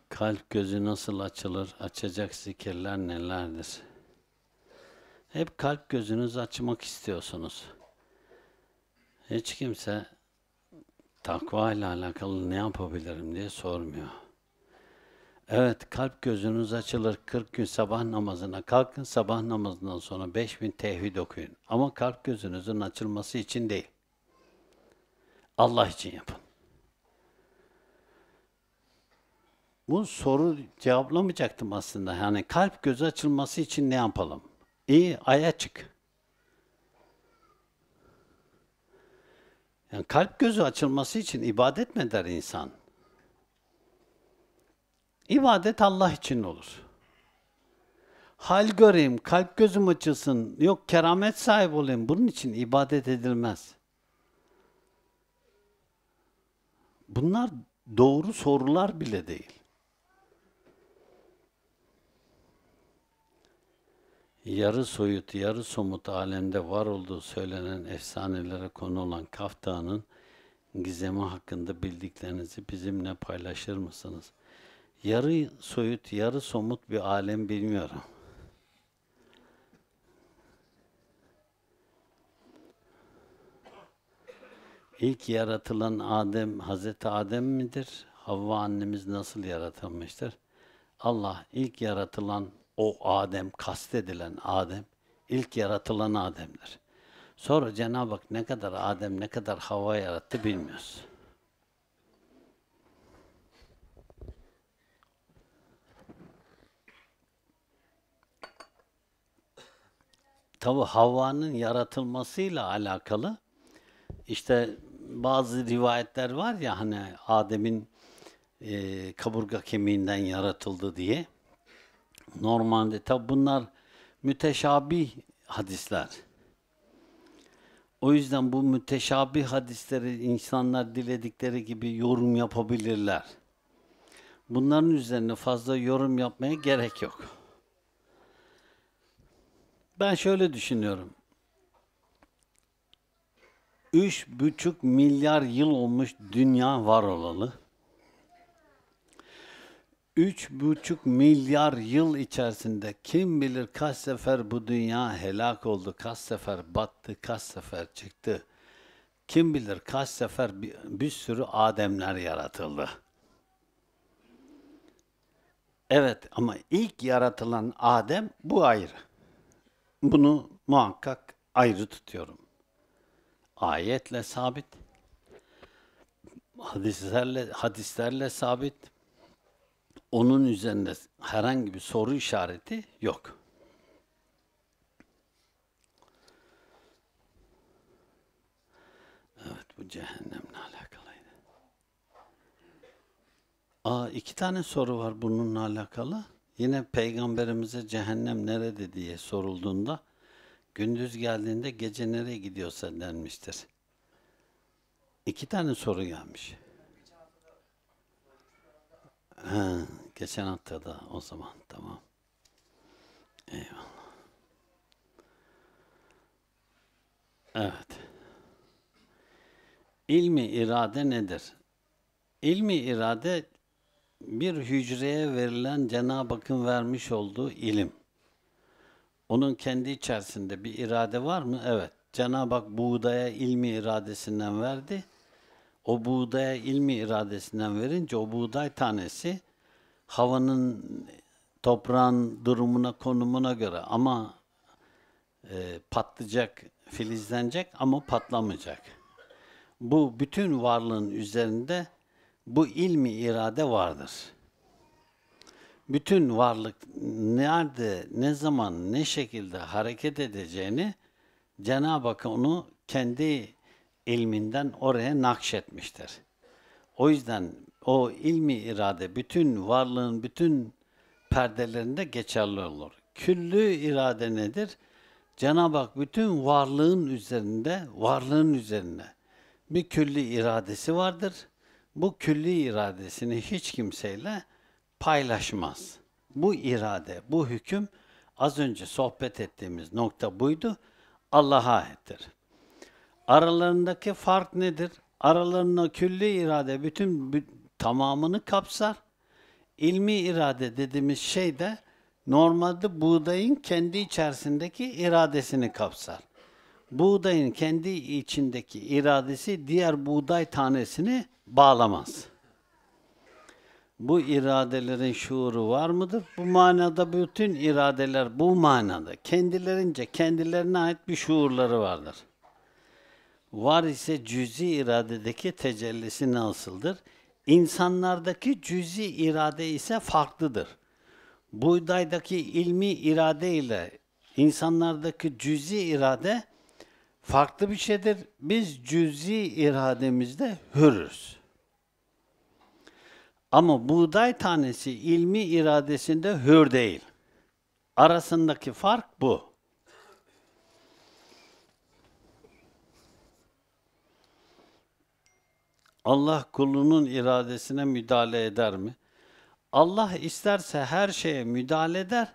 Kalp gözü nasıl açılır? Açacak zikirler nelerdir? Hep kalp gözünüzü açmak istiyorsunuz. Hiç kimse takva ile alakalı ne yapabilirim diye sormuyor. Evet, kalp gözünüz açılır 40 gün sabah namazına. Kalkın sabah namazından sonra 5000 tevhid okuyun. Ama kalp gözünüzün açılması için değil. Allah için yapın. Bu soru cevaplamayacaktım aslında. Yani kalp gözü açılması için ne yapalım? İyi, aya çık. Yani kalp gözü açılması için ibadet mi der insan? İbadet Allah için olur. Hal göreyim, kalp gözüm açılsın, yok keramet sahibi olayım. Bunun için ibadet edilmez. Bunlar doğru sorular bile değil. yarı soyut, yarı somut alemde var olduğu söylenen efsanelere konu olan Kaf gizemi hakkında bildiklerinizi bizimle paylaşır mısınız?'' yarı soyut, yarı somut bir alem bilmiyorum. İlk yaratılan Adem, Hazreti Adem midir? Havva annemiz nasıl yaratılmıştır? Allah ilk yaratılan o Adem, kastedilen Adem, ilk yaratılan Adem'dir. Sonra Cenab-ı Hak ne kadar Adem, ne kadar hava yarattı bilmiyoruz. tabi Havva'nın yaratılmasıyla alakalı işte bazı rivayetler var ya hani Adem'in e, kaburga kemiğinden yaratıldı diye. Normalde tabi bunlar müteşabi hadisler. O yüzden bu müteşabi hadisleri insanlar diledikleri gibi yorum yapabilirler. Bunların üzerine fazla yorum yapmaya gerek yok. Ben şöyle düşünüyorum. 3,5 milyar yıl olmuş dünya var olalı. 3,5 milyar yıl içerisinde kim bilir kaç sefer bu dünya helak oldu, kaç sefer battı, kaç sefer çıktı. Kim bilir kaç sefer bir, bir sürü Ademler yaratıldı. Evet ama ilk yaratılan Adem bu ayrı. Bunu muhakkak ayrı tutuyorum. Ayetle sabit, hadislerle, hadislerle sabit, onun üzerinde herhangi bir soru işareti yok. Evet bu cehennemle alakalıydı. Aa iki tane soru var bununla alakalı. Yine peygamberimize cehennem nerede diye sorulduğunda gündüz geldiğinde gece nereye gidiyorsa denmiştir. İki tane soru gelmiş. Ha, geçen hafta da o zaman tamam. Eyvallah. Evet. İlmi irade nedir? İlmi irade bir hücreye verilen Cenab-ı Hakk'ın vermiş olduğu ilim. Onun kendi içerisinde bir irade var mı? Evet. Cenab-ı Hak buğdaya ilmi iradesinden verdi. O buğdaya ilmi iradesinden verince o buğday tanesi havanın, toprağın durumuna, konumuna göre ama e, patlayacak, filizlenecek ama patlamayacak. Bu bütün varlığın üzerinde bu ilmi irade vardır. Bütün varlık nerede, ne zaman, ne şekilde hareket edeceğini Cenab-ı Hak onu kendi ilminden oraya nakşetmiştir. O yüzden o ilmi irade bütün varlığın bütün perdelerinde geçerli olur. Küllü irade nedir? Cenab-ı Hak bütün varlığın üzerinde, varlığın üzerine bir külli iradesi vardır bu külli iradesini hiç kimseyle paylaşmaz. Bu irade, bu hüküm az önce sohbet ettiğimiz nokta buydu. Allah'a aittir. Aralarındaki fark nedir? Aralarında külli irade bütün tamamını kapsar. İlmi irade dediğimiz şey de normalde buğdayın kendi içerisindeki iradesini kapsar. Buğdayın kendi içindeki iradesi diğer buğday tanesini bağlamaz. Bu iradelerin şuuru var mıdır? Bu manada bütün iradeler bu manada kendilerince kendilerine ait bir şuurları vardır. Var ise cüzi iradedeki tecellisi nasıldır? İnsanlardaki cüzi irade ise farklıdır. Buğdaydaki ilmi irade ile insanlardaki cüzi irade farklı bir şeydir. Biz cüzi irademizde hürüz. Ama buğday tanesi ilmi iradesinde hür değil. Arasındaki fark bu. Allah kulunun iradesine müdahale eder mi? Allah isterse her şeye müdahale eder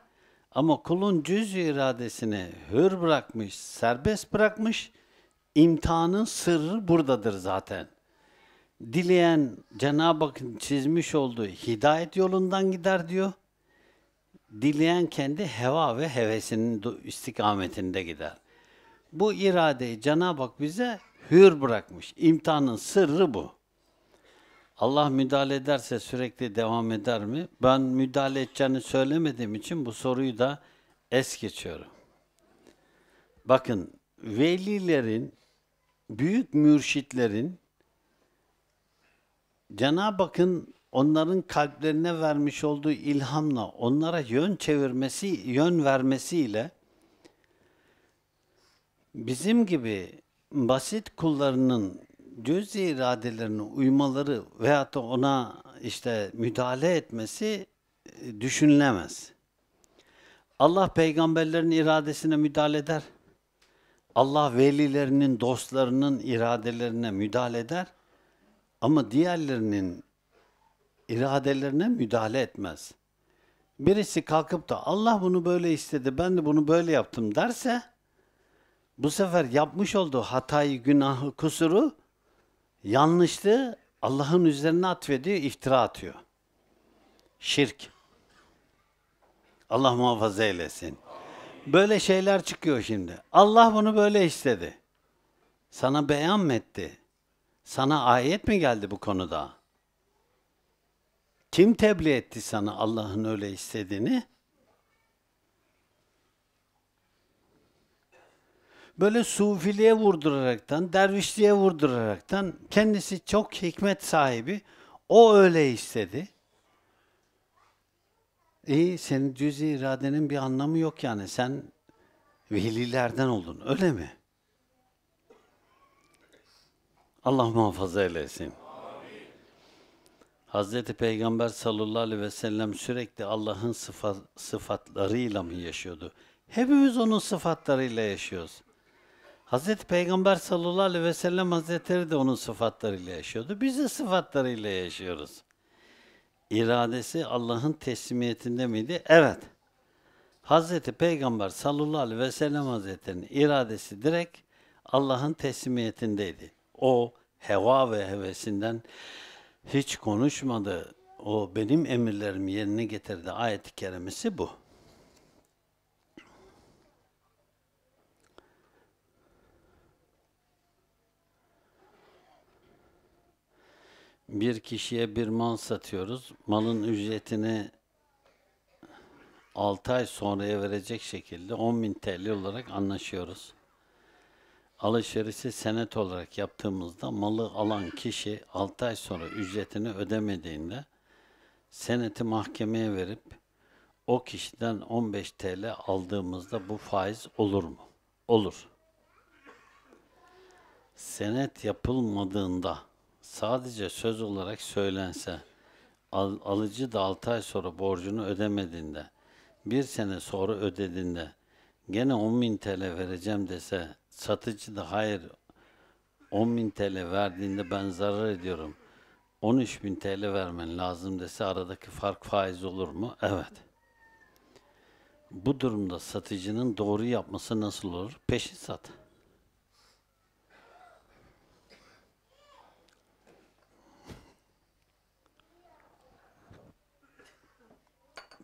ama kulun cüz iradesini hür bırakmış, serbest bırakmış. İmtihanın sırrı buradadır zaten. Dileyen Cenab-ı Hakk'ın çizmiş olduğu hidayet yolundan gider diyor. Dileyen kendi heva ve hevesinin istikametinde gider. Bu iradeyi Cenab-ı Hak bize hür bırakmış. İmtihanın sırrı bu. Allah müdahale ederse sürekli devam eder mi? Ben müdahale edeceğini söylemediğim için bu soruyu da es geçiyorum. Bakın velilerin, büyük mürşitlerin Cenab-ı Hakk'ın onların kalplerine vermiş olduğu ilhamla onlara yön çevirmesi, yön vermesiyle bizim gibi basit kullarının cüz iradelerine uymaları veyahut da ona işte müdahale etmesi e, düşünülemez. Allah peygamberlerin iradesine müdahale eder. Allah velilerinin, dostlarının iradelerine müdahale eder. Ama diğerlerinin iradelerine müdahale etmez. Birisi kalkıp da Allah bunu böyle istedi, ben de bunu böyle yaptım derse bu sefer yapmış olduğu hatayı, günahı, kusuru, yanlışlığı Allah'ın üzerine atfediyor, iftira atıyor. Şirk. Allah muhafaza eylesin. Böyle şeyler çıkıyor şimdi. Allah bunu böyle istedi. Sana beyan mı etti? Sana ayet mi geldi bu konuda? Kim tebliğ etti sana Allah'ın öyle istediğini? Böyle sufiliğe vurduraraktan, dervişliğe vurduraraktan kendisi çok hikmet sahibi. O öyle istedi. İyi, senin cüz iradenin bir anlamı yok yani. Sen velilerden oldun, öyle mi? Allah muhafaza eylesin. Hazreti Peygamber sallallahu aleyhi ve sellem sürekli Allah'ın sıfat, sıfatlarıyla mı yaşıyordu? Hepimiz onun sıfatlarıyla yaşıyoruz. Hazreti Peygamber sallallahu aleyhi ve sellem Hazretleri de onun sıfatlarıyla yaşıyordu. Biz de sıfatlarıyla yaşıyoruz. İradesi Allah'ın teslimiyetinde miydi? Evet. Hazreti Peygamber sallallahu aleyhi ve sellem Hazretleri'nin iradesi direkt Allah'ın teslimiyetindeydi. O heva ve hevesinden hiç konuşmadı. O benim emirlerimi yerine getirdi. Ayet-i kerimesi bu. bir kişiye bir mal satıyoruz. Malın ücretini 6 ay sonraya verecek şekilde 10.000 TL olarak anlaşıyoruz alışverişi senet olarak yaptığımızda malı alan kişi 6 ay sonra ücretini ödemediğinde seneti mahkemeye verip o kişiden 15 TL aldığımızda bu faiz olur mu? Olur. Senet yapılmadığında sadece söz olarak söylense al, alıcı da 6 ay sonra borcunu ödemediğinde bir sene sonra ödediğinde gene 10.000 TL vereceğim dese satıcı da hayır 10 bin TL verdiğinde ben zarar ediyorum. 13 bin TL vermen lazım dese aradaki fark faiz olur mu? Evet. Bu durumda satıcının doğru yapması nasıl olur? Peşin sat.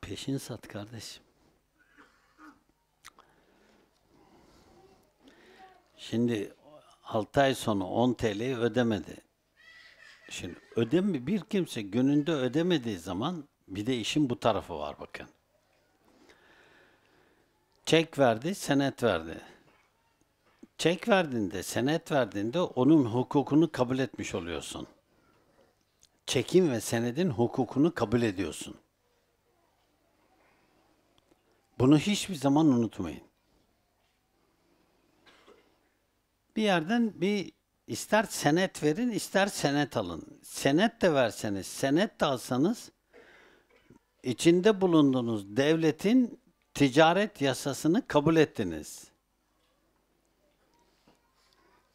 Peşin sat kardeşim. Şimdi 6 ay sonu 10 TL'yi ödemedi. Şimdi ödeme bir kimse gününde ödemediği zaman bir de işin bu tarafı var bakın. Çek verdi, senet verdi. Çek verdiğinde, senet verdiğinde onun hukukunu kabul etmiş oluyorsun. Çekin ve senedin hukukunu kabul ediyorsun. Bunu hiçbir zaman unutmayın. bir yerden bir ister senet verin ister senet alın. Senet de verseniz, senet de alsanız içinde bulunduğunuz devletin ticaret yasasını kabul ettiniz.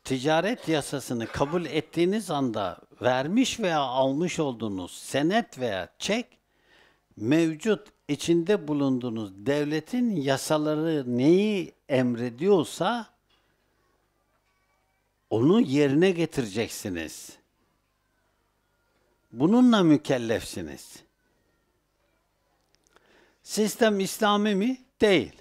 Ticaret yasasını kabul ettiğiniz anda vermiş veya almış olduğunuz senet veya çek mevcut içinde bulunduğunuz devletin yasaları neyi emrediyorsa onu yerine getireceksiniz. Bununla mükellefsiniz. Sistem İslami mi? Değil.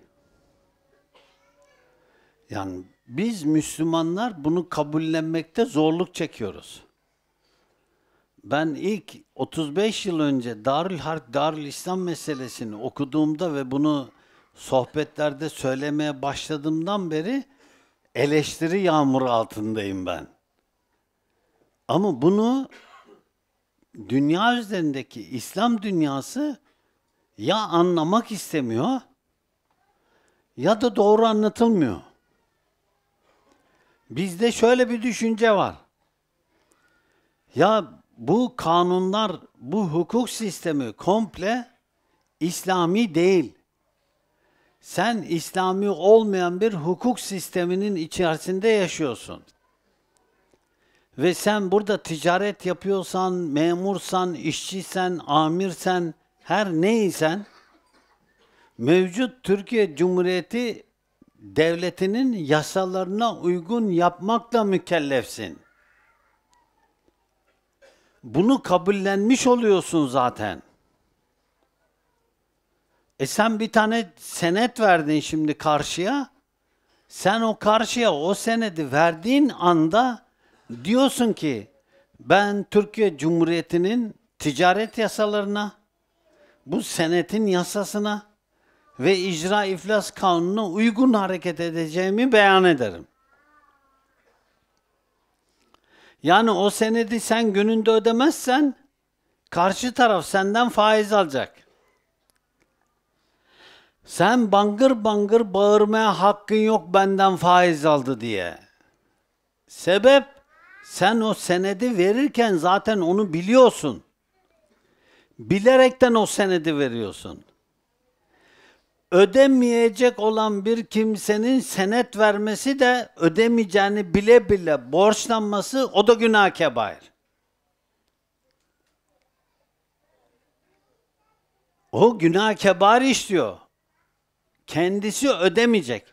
Yani biz Müslümanlar bunu kabullenmekte zorluk çekiyoruz. Ben ilk 35 yıl önce Darül Harp, Darül İslam meselesini okuduğumda ve bunu sohbetlerde söylemeye başladığımdan beri eleştiri yağmuru altındayım ben. Ama bunu dünya üzerindeki İslam dünyası ya anlamak istemiyor ya da doğru anlatılmıyor. Bizde şöyle bir düşünce var. Ya bu kanunlar, bu hukuk sistemi komple İslami değil. Sen İslami olmayan bir hukuk sisteminin içerisinde yaşıyorsun. Ve sen burada ticaret yapıyorsan, memursan, işçisen, amirsen, her neysen, mevcut Türkiye Cumhuriyeti devletinin yasalarına uygun yapmakla mükellefsin. Bunu kabullenmiş oluyorsun zaten. E sen bir tane senet verdin şimdi karşıya. Sen o karşıya o senedi verdiğin anda diyorsun ki ben Türkiye Cumhuriyeti'nin ticaret yasalarına, bu senetin yasasına ve icra iflas kanununa uygun hareket edeceğimi beyan ederim. Yani o senedi sen gününde ödemezsen karşı taraf senden faiz alacak. Sen bangır bangır bağırmaya hakkın yok benden faiz aldı diye. Sebep sen o senedi verirken zaten onu biliyorsun. Bilerekten o senedi veriyorsun. Ödemeyecek olan bir kimsenin senet vermesi de ödemeyeceğini bile bile borçlanması o da günah kebair. O günah kebair işliyor kendisi ödemeyecek.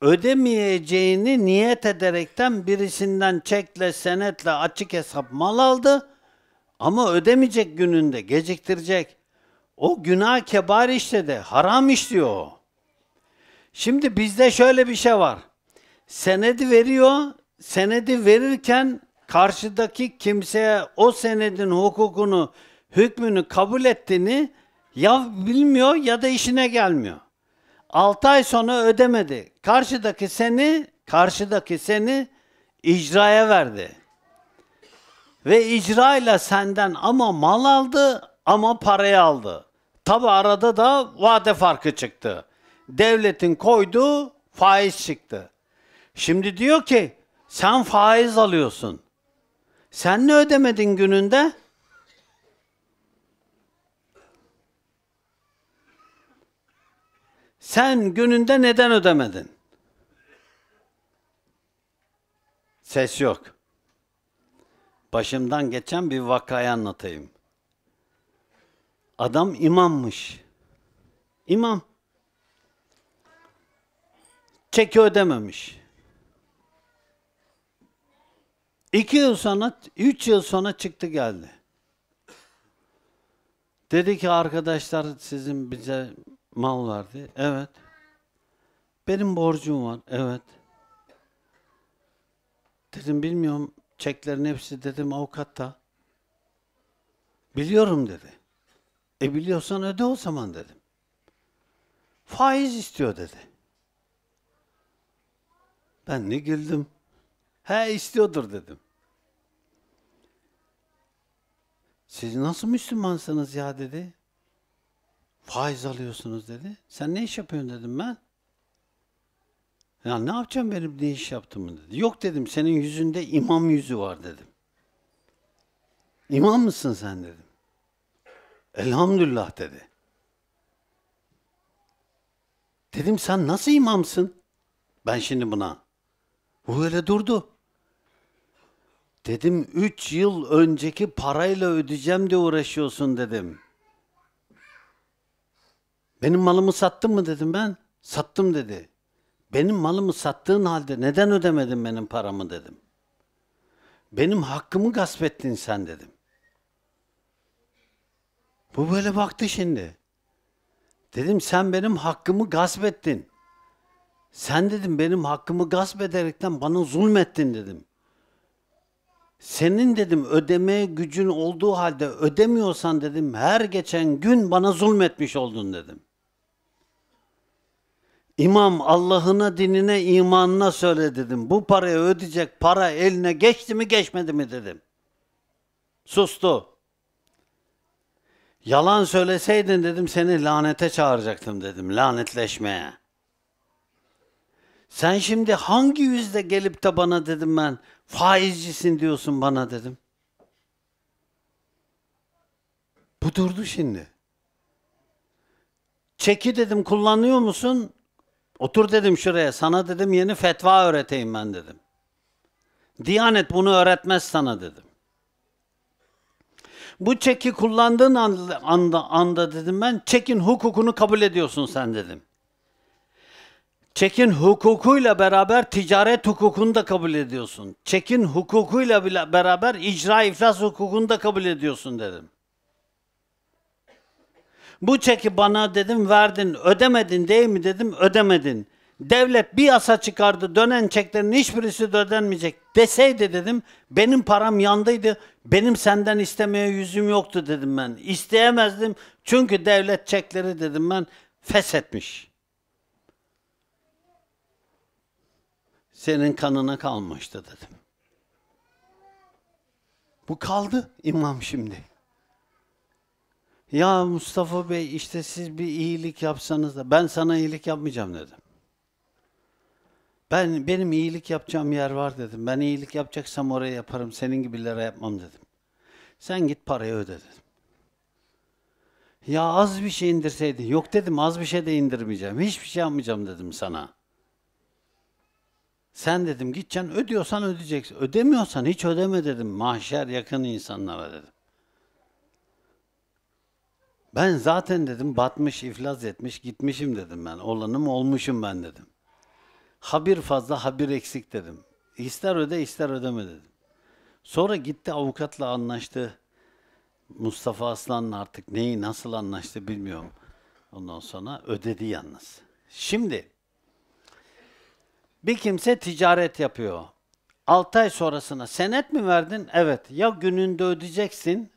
Ödemeyeceğini niyet ederekten birisinden çekle, senetle açık hesap mal aldı ama ödemeyecek gününde, geciktirecek. O günah kebar işledi, haram işliyor o. Şimdi bizde şöyle bir şey var. Senedi veriyor, senedi verirken karşıdaki kimseye o senedin hukukunu, hükmünü kabul ettiğini ya bilmiyor ya da işine gelmiyor. 6 ay sonra ödemedi. Karşıdaki seni, karşıdaki seni icraya verdi. Ve icrayla senden ama mal aldı ama parayı aldı. Tabi arada da vade farkı çıktı. Devletin koyduğu faiz çıktı. Şimdi diyor ki sen faiz alıyorsun. Sen ne ödemedin gününde? Sen gününde neden ödemedin? Ses yok. Başımdan geçen bir vakayı anlatayım. Adam imammış. İmam. Çeki ödememiş. İki yıl sonra, üç yıl sonra çıktı geldi. Dedi ki arkadaşlar sizin bize mal verdi. Evet. Benim borcum var. Evet. Dedim bilmiyorum. Çeklerin hepsi dedim avukatta. Biliyorum dedi. E biliyorsan öde o zaman dedim. Faiz istiyor dedi. Ben ne girdim? He istiyordur dedim. Siz nasıl Müslümansınız ya dedi. Faiz alıyorsunuz dedi. Sen ne iş yapıyorsun dedim ben. Ya ne yapacağım benim ne iş yaptığımı dedi. Yok dedim senin yüzünde imam yüzü var dedim. İmam mısın sen dedim. Elhamdülillah dedi. Dedim sen nasıl imamsın? Ben şimdi buna. Bu öyle durdu. Dedim üç yıl önceki parayla ödeyeceğim de uğraşıyorsun dedim. Benim malımı sattın mı dedim ben. Sattım dedi. Benim malımı sattığın halde neden ödemedin benim paramı dedim. Benim hakkımı gasp ettin sen dedim. Bu böyle baktı şimdi. Dedim sen benim hakkımı gasp ettin. Sen dedim benim hakkımı gasp ederekten bana zulmettin dedim. Senin dedim ödemeye gücün olduğu halde ödemiyorsan dedim her geçen gün bana zulmetmiş oldun dedim. İmam Allah'ına, dinine, imanına söyle dedim. Bu parayı ödeyecek para eline geçti mi geçmedi mi dedim. Sustu. Yalan söyleseydin dedim seni lanete çağıracaktım dedim. Lanetleşmeye. Sen şimdi hangi yüzde gelip de bana dedim ben faizcisin diyorsun bana dedim. Bu durdu şimdi. Çeki dedim kullanıyor musun? Otur dedim şuraya sana dedim yeni fetva öğreteyim ben dedim. Diyanet bunu öğretmez sana dedim. Bu çeki kullandığın anda, anda, anda dedim ben çekin hukukunu kabul ediyorsun sen dedim. Çekin hukukuyla beraber ticaret hukukunu da kabul ediyorsun. Çekin hukukuyla beraber icra iflas hukukunu da kabul ediyorsun dedim. Bu çeki bana dedim verdin, ödemedin değil mi dedim, ödemedin. Devlet bir yasa çıkardı, dönen çeklerin hiçbirisi de ödenmeyecek deseydi dedim, benim param yandıydı, benim senden istemeye yüzüm yoktu dedim ben. İsteyemezdim çünkü devlet çekleri dedim ben feshetmiş. Senin kanına kalmıştı dedim. Bu kaldı imam şimdi. Ya Mustafa Bey işte siz bir iyilik yapsanız da ben sana iyilik yapmayacağım dedim. Ben benim iyilik yapacağım yer var dedim. Ben iyilik yapacaksam oraya yaparım. Senin gibilere yapmam dedim. Sen git parayı öde dedim. Ya az bir şey indirseydin. Yok dedim az bir şey de indirmeyeceğim. Hiçbir şey yapmayacağım dedim sana. Sen dedim gideceksin ödüyorsan ödeyeceksin. Ödemiyorsan hiç ödeme dedim. Mahşer yakın insanlara dedim. Ben zaten dedim batmış, iflas etmiş, gitmişim dedim ben. Olanım olmuşum ben dedim. Habir fazla, habir eksik dedim. İster öde, ister ödeme dedim. Sonra gitti avukatla anlaştı. Mustafa Aslan'la artık neyi nasıl anlaştı bilmiyorum. Ondan sonra ödedi yalnız. Şimdi bir kimse ticaret yapıyor. 6 ay sonrasına senet mi verdin? Evet. Ya gününde ödeyeceksin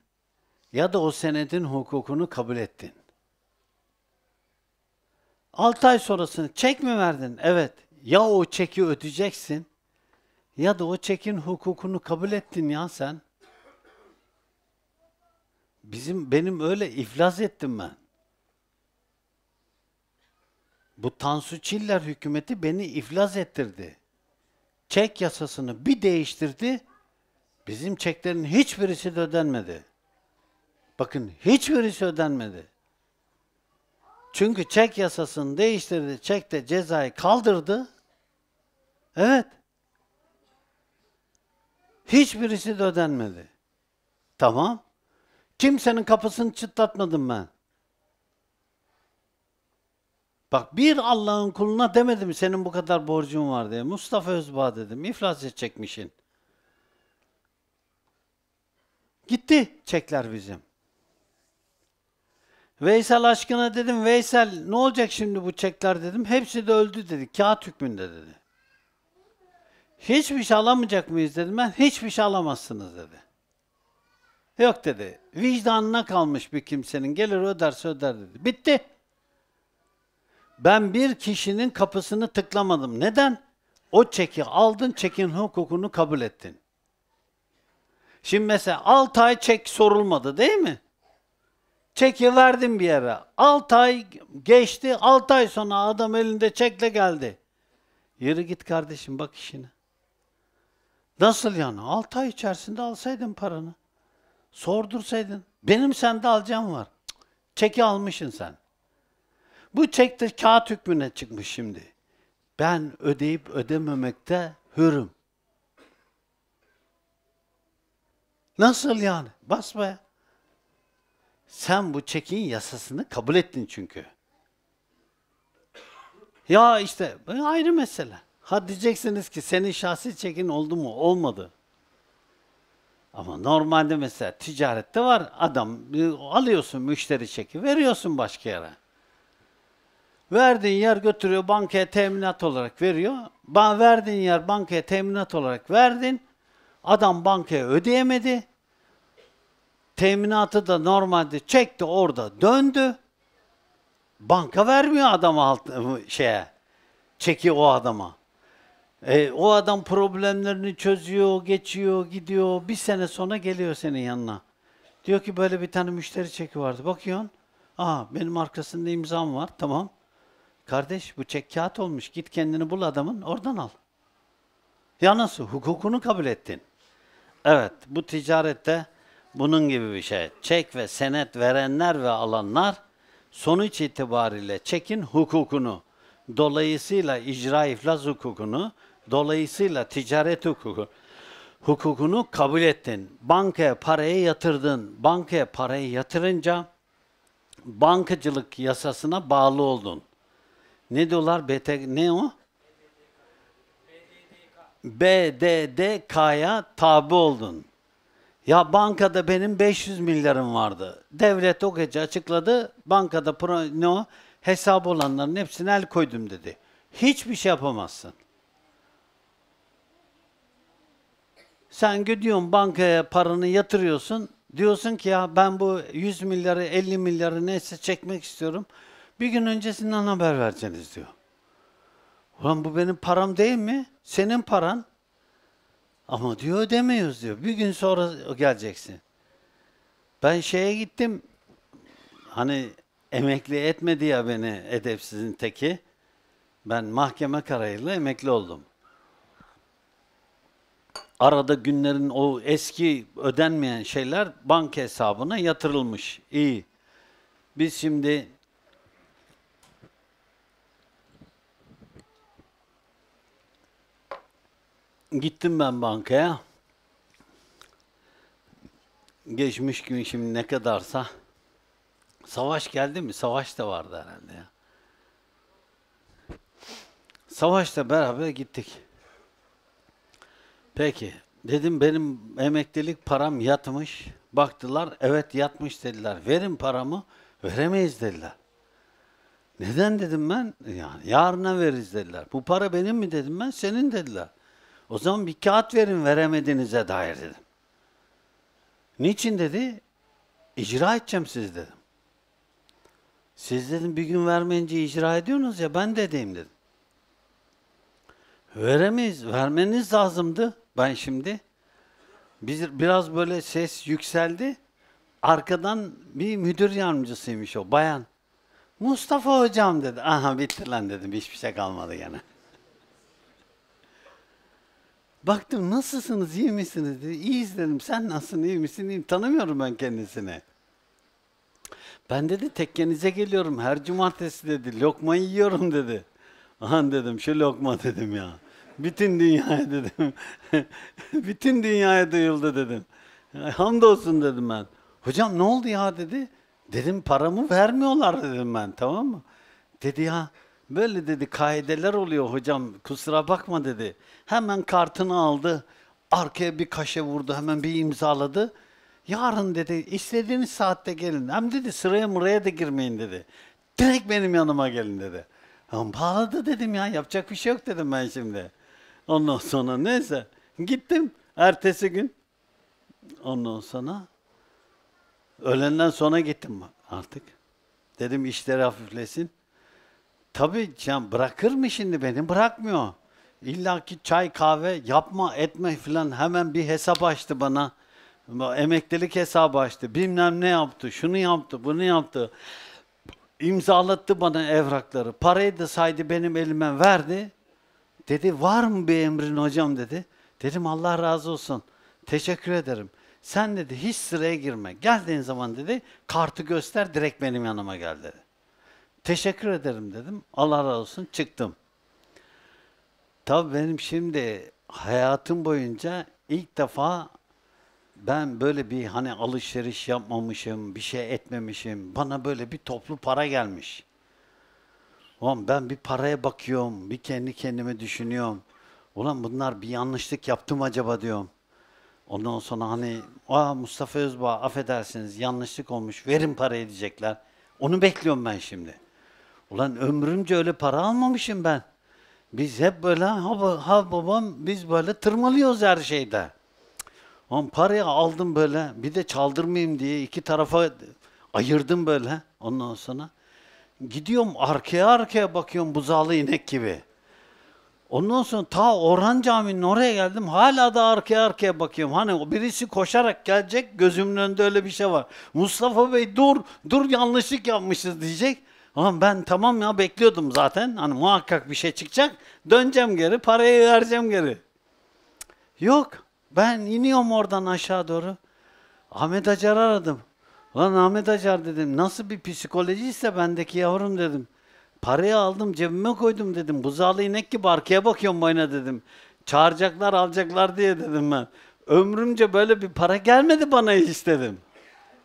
ya da o senedin hukukunu kabul ettin. 6 ay sonrasını çek mi verdin? Evet. Ya o çeki ödeyeceksin ya da o çekin hukukunu kabul ettin ya sen. Bizim benim öyle iflas ettim ben. Bu Tansu Çiller hükümeti beni iflas ettirdi. Çek yasasını bir değiştirdi. Bizim çeklerin hiçbirisi de ödenmedi. Bakın hiçbirisi ödenmedi. Çünkü çek yasasını değiştirdi. Çek de cezayı kaldırdı. Evet. Hiçbirisi de ödenmedi. Tamam. Kimsenin kapısını çıtlatmadım ben. Bak bir Allah'ın kuluna demedim senin bu kadar borcun var diye. Mustafa Özbağ dedim. İflas edecekmişin. Gitti çekler bizim. Veysel aşkına dedim, Veysel ne olacak şimdi bu çekler dedim. Hepsi de öldü dedi, kağıt hükmünde dedi. Hiçbir şey alamayacak mıyız dedim ben. Hiçbir şey alamazsınız dedi. Yok dedi. Vicdanına kalmış bir kimsenin. Gelir öderse öder dedi. Bitti. Ben bir kişinin kapısını tıklamadım. Neden? O çeki aldın, çekin hukukunu kabul ettin. Şimdi mesela 6 ay çek sorulmadı değil mi? Çekiverdim bir yere. 6 ay geçti. 6 ay sonra adam elinde çekle geldi. Yürü git kardeşim bak işine. Nasıl yani? 6 ay içerisinde alsaydın paranı. Sordursaydın. Benim sende alacağım var. Çeki almışsın sen. Bu çekte kağıt hükmüne çıkmış şimdi. Ben ödeyip ödememekte hürüm. Nasıl yani? Basmaya. Sen bu çekin yasasını kabul ettin çünkü. Ya işte e, ayrı mesele. Ha diyeceksiniz ki senin şahsi çekin oldu mu? Olmadı. Ama normalde mesela ticarette var adam e, alıyorsun müşteri çeki veriyorsun başka yere. Verdiğin yer götürüyor bankaya teminat olarak veriyor. Ben verdiğin yer bankaya teminat olarak verdin. Adam bankaya ödeyemedi. Teminatı da normalde çekti orada döndü. Banka vermiyor adama alt, e, şeye. Çeki o adama. E, o adam problemlerini çözüyor, geçiyor, gidiyor. Bir sene sonra geliyor senin yanına. Diyor ki böyle bir tane müşteri çeki vardı. Bakıyorsun. Aa benim arkasında imzam var. Tamam. Kardeş bu çek kağıt olmuş. Git kendini bul adamın. Oradan al. Ya nasıl? Hukukunu kabul ettin. Evet bu ticarette bunun gibi bir şey. Çek ve senet verenler ve alanlar sonuç itibariyle çekin hukukunu, dolayısıyla icra iflas hukukunu, dolayısıyla ticaret hukuku, hukukunu kabul ettin. Bankaya parayı yatırdın. Bankaya parayı yatırınca bankacılık yasasına bağlı oldun. Ne diyorlar? BT, ne o? BDDK'ya tabi oldun. Ya bankada benim 500 milyarım vardı. Devlet o gece açıkladı. Bankada pro, ne o? Hesabı olanların hepsine el koydum dedi. Hiçbir şey yapamazsın. Sen gidiyorsun bankaya paranı yatırıyorsun. Diyorsun ki ya ben bu 100 milyarı 50 milyarı neyse çekmek istiyorum. Bir gün öncesinden haber vereceksiniz diyor. Ulan bu benim param değil mi? Senin paran. Ama diyor ödemiyoruz diyor. Bir gün sonra geleceksin. Ben şeye gittim. Hani emekli etmedi ya beni edepsizin teki. Ben mahkeme kararıyla emekli oldum. Arada günlerin o eski ödenmeyen şeyler banka hesabına yatırılmış. İyi. Biz şimdi gittim ben bankaya. Geçmiş gün şimdi ne kadarsa. Savaş geldi mi? Savaş da vardı herhalde ya. Savaşla beraber gittik. Peki. Dedim benim emeklilik param yatmış. Baktılar evet yatmış dediler. Verin paramı. Veremeyiz dediler. Neden dedim ben? Yani yarına veririz dediler. Bu para benim mi dedim ben? Senin dediler. O zaman bir kağıt verin veremediğinize dair dedim. Niçin dedi? İcra edeceğim siz dedim. Siz dedim bir gün vermeyince icra ediyorsunuz ya ben de edeyim dedim. Veremeyiz, vermeniz lazımdı. Ben şimdi biz biraz böyle ses yükseldi. Arkadan bir müdür yardımcısıymış o bayan. Mustafa hocam dedi. Aha bitti lan dedim. Hiçbir şey kalmadı gene. Baktım nasılsınız, iyi misiniz dedi. İyiyiz dedim. Sen nasılsın, iyi misin? İyiyim. Tanımıyorum ben kendisini. Ben dedi tekkenize geliyorum her cumartesi dedi. Lokmayı yiyorum dedi. Han dedim şu lokma dedim ya. Bütün dünyaya dedim. (laughs) Bütün dünyaya duyuldu dedim. Hamdolsun dedim ben. Hocam ne oldu ya dedi. Dedim paramı vermiyorlar dedim ben tamam mı? Dedi ya Böyle dedi kaideler oluyor hocam kusura bakma dedi. Hemen kartını aldı. Arkaya bir kaşe vurdu hemen bir imzaladı. Yarın dedi istediğiniz saatte gelin. Hem dedi sıraya muraya da girmeyin dedi. Direkt benim yanıma gelin dedi. Ama bağladı dedim ya yapacak bir şey yok dedim ben şimdi. Ondan sonra neyse gittim ertesi gün. Ondan sonra öğlenden sonra gittim artık. Dedim işleri hafiflesin. Tabii can bırakır mı şimdi beni? Bırakmıyor. İlla ki çay kahve yapma etme filan hemen bir hesap açtı bana. Emeklilik hesabı açtı. Bilmem ne yaptı, şunu yaptı, bunu yaptı. İmzalattı bana evrakları. Parayı da saydı benim elime verdi. Dedi var mı bir emrin hocam dedi. Dedim Allah razı olsun. Teşekkür ederim. Sen dedi hiç sıraya girme. Geldiğin zaman dedi kartı göster direkt benim yanıma gel dedi. Teşekkür ederim dedim. Allah razı olsun çıktım. Tabii benim şimdi hayatım boyunca ilk defa ben böyle bir hani alışveriş yapmamışım, bir şey etmemişim. Bana böyle bir toplu para gelmiş. Ulan ben bir paraya bakıyorum, bir kendi kendime düşünüyorum. Ulan bunlar bir yanlışlık yaptım acaba diyorum. Ondan sonra hani Aa, Mustafa Özbağ affedersiniz yanlışlık olmuş verin para edecekler. Onu bekliyorum ben şimdi. Ulan ömrümce öyle para almamışım ben. Biz hep böyle ha, ha babam biz böyle tırmalıyoruz her şeyde. Ulan parayı aldım böyle bir de çaldırmayayım diye iki tarafa ayırdım böyle ondan sonra. Gidiyorum arkaya arkaya bakıyorum buzağlı inek gibi. Ondan sonra ta Orhan Camii'nin oraya geldim. Hala da arkaya arkaya bakıyorum. Hani birisi koşarak gelecek. Gözümün önünde öyle bir şey var. Mustafa Bey dur, dur yanlışlık yapmışız diyecek. Ama ben tamam ya bekliyordum zaten. Hani muhakkak bir şey çıkacak. Döneceğim geri, parayı vereceğim geri. Yok. Ben iniyorum oradan aşağı doğru. Ahmet Acar aradım. Lan Ahmet Acar dedim. Nasıl bir psikolojiyse bendeki yavrum dedim. Parayı aldım cebime koydum dedim. Buzağlı inek gibi arkaya bakıyorum boyuna dedim. Çağıracaklar alacaklar diye dedim ben. Ömrümce böyle bir para gelmedi bana hiç dedim.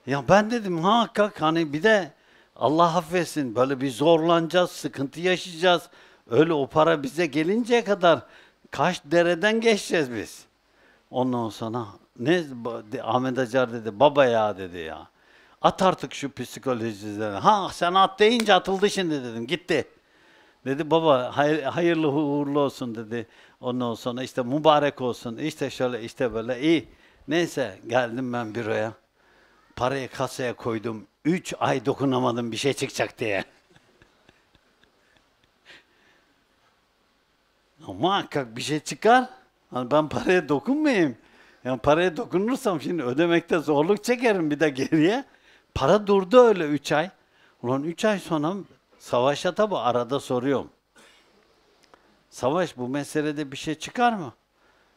Ya ben dedim ha hakik hani bir de Allah affetsin böyle bir zorlanacağız, sıkıntı yaşayacağız. Öyle o para bize gelinceye kadar kaç dereden geçeceğiz biz. Ondan sonra ne Ahmet Acar dedi baba ya dedi ya. At artık şu psikolojiden. Ha sen at deyince atıldı şimdi dedim gitti. Dedi baba hayır, hayırlı uğurlu olsun dedi. Ondan sonra işte mübarek olsun. işte şöyle işte böyle iyi. Neyse geldim ben büroya. Parayı kasaya koydum. Üç ay dokunamadım bir şey çıkacak diye. Muhakkak bir şey çıkar. Hani ben paraya dokunmayayım. Yani paraya dokunursam şimdi ödemekte zorluk çekerim bir de geriye. Para durdu öyle üç ay. Ulan üç ay sonra savaşa tabi arada soruyorum. Savaş bu meselede bir şey çıkar mı?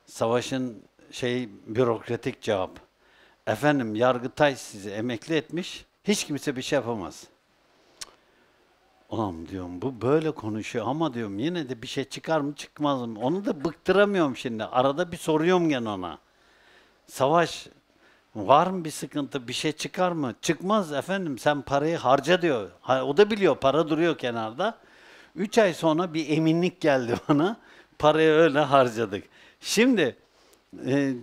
Savaşın şey bürokratik cevap. Efendim Yargıtay sizi emekli etmiş. Hiç kimse bir şey yapamaz. Ulan diyorum bu böyle konuşuyor ama diyorum yine de bir şey çıkar mı çıkmaz mı? Onu da bıktıramıyorum şimdi. Arada bir soruyorum gene ona. Savaş var mı bir sıkıntı bir şey çıkar mı? Çıkmaz efendim sen parayı harca diyor. Ha, o da biliyor para duruyor kenarda. Üç ay sonra bir eminlik geldi (laughs) bana. Parayı öyle harcadık. Şimdi e,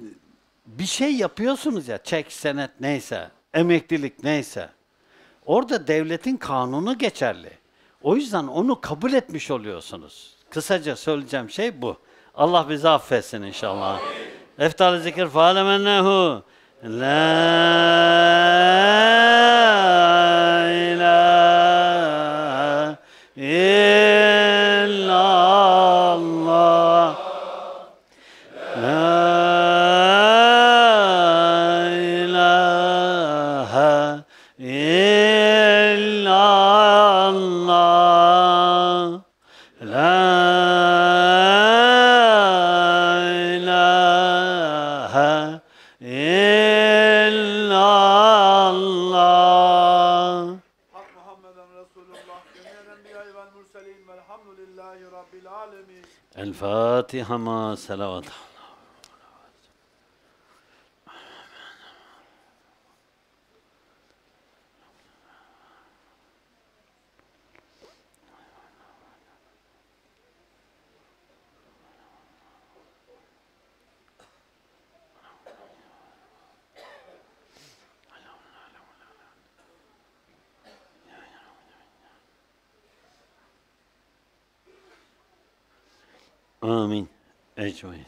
bir şey yapıyorsunuz ya çek senet neyse emeklilik neyse. Orada devletin kanunu geçerli. O yüzden onu kabul etmiş oluyorsunuz. Kısaca söyleyeceğim şey bu. Allah bizi affetsin inşallah. Eftal zikir falemennehu. La Fatiha'ma salavat. Amin. Ecmain.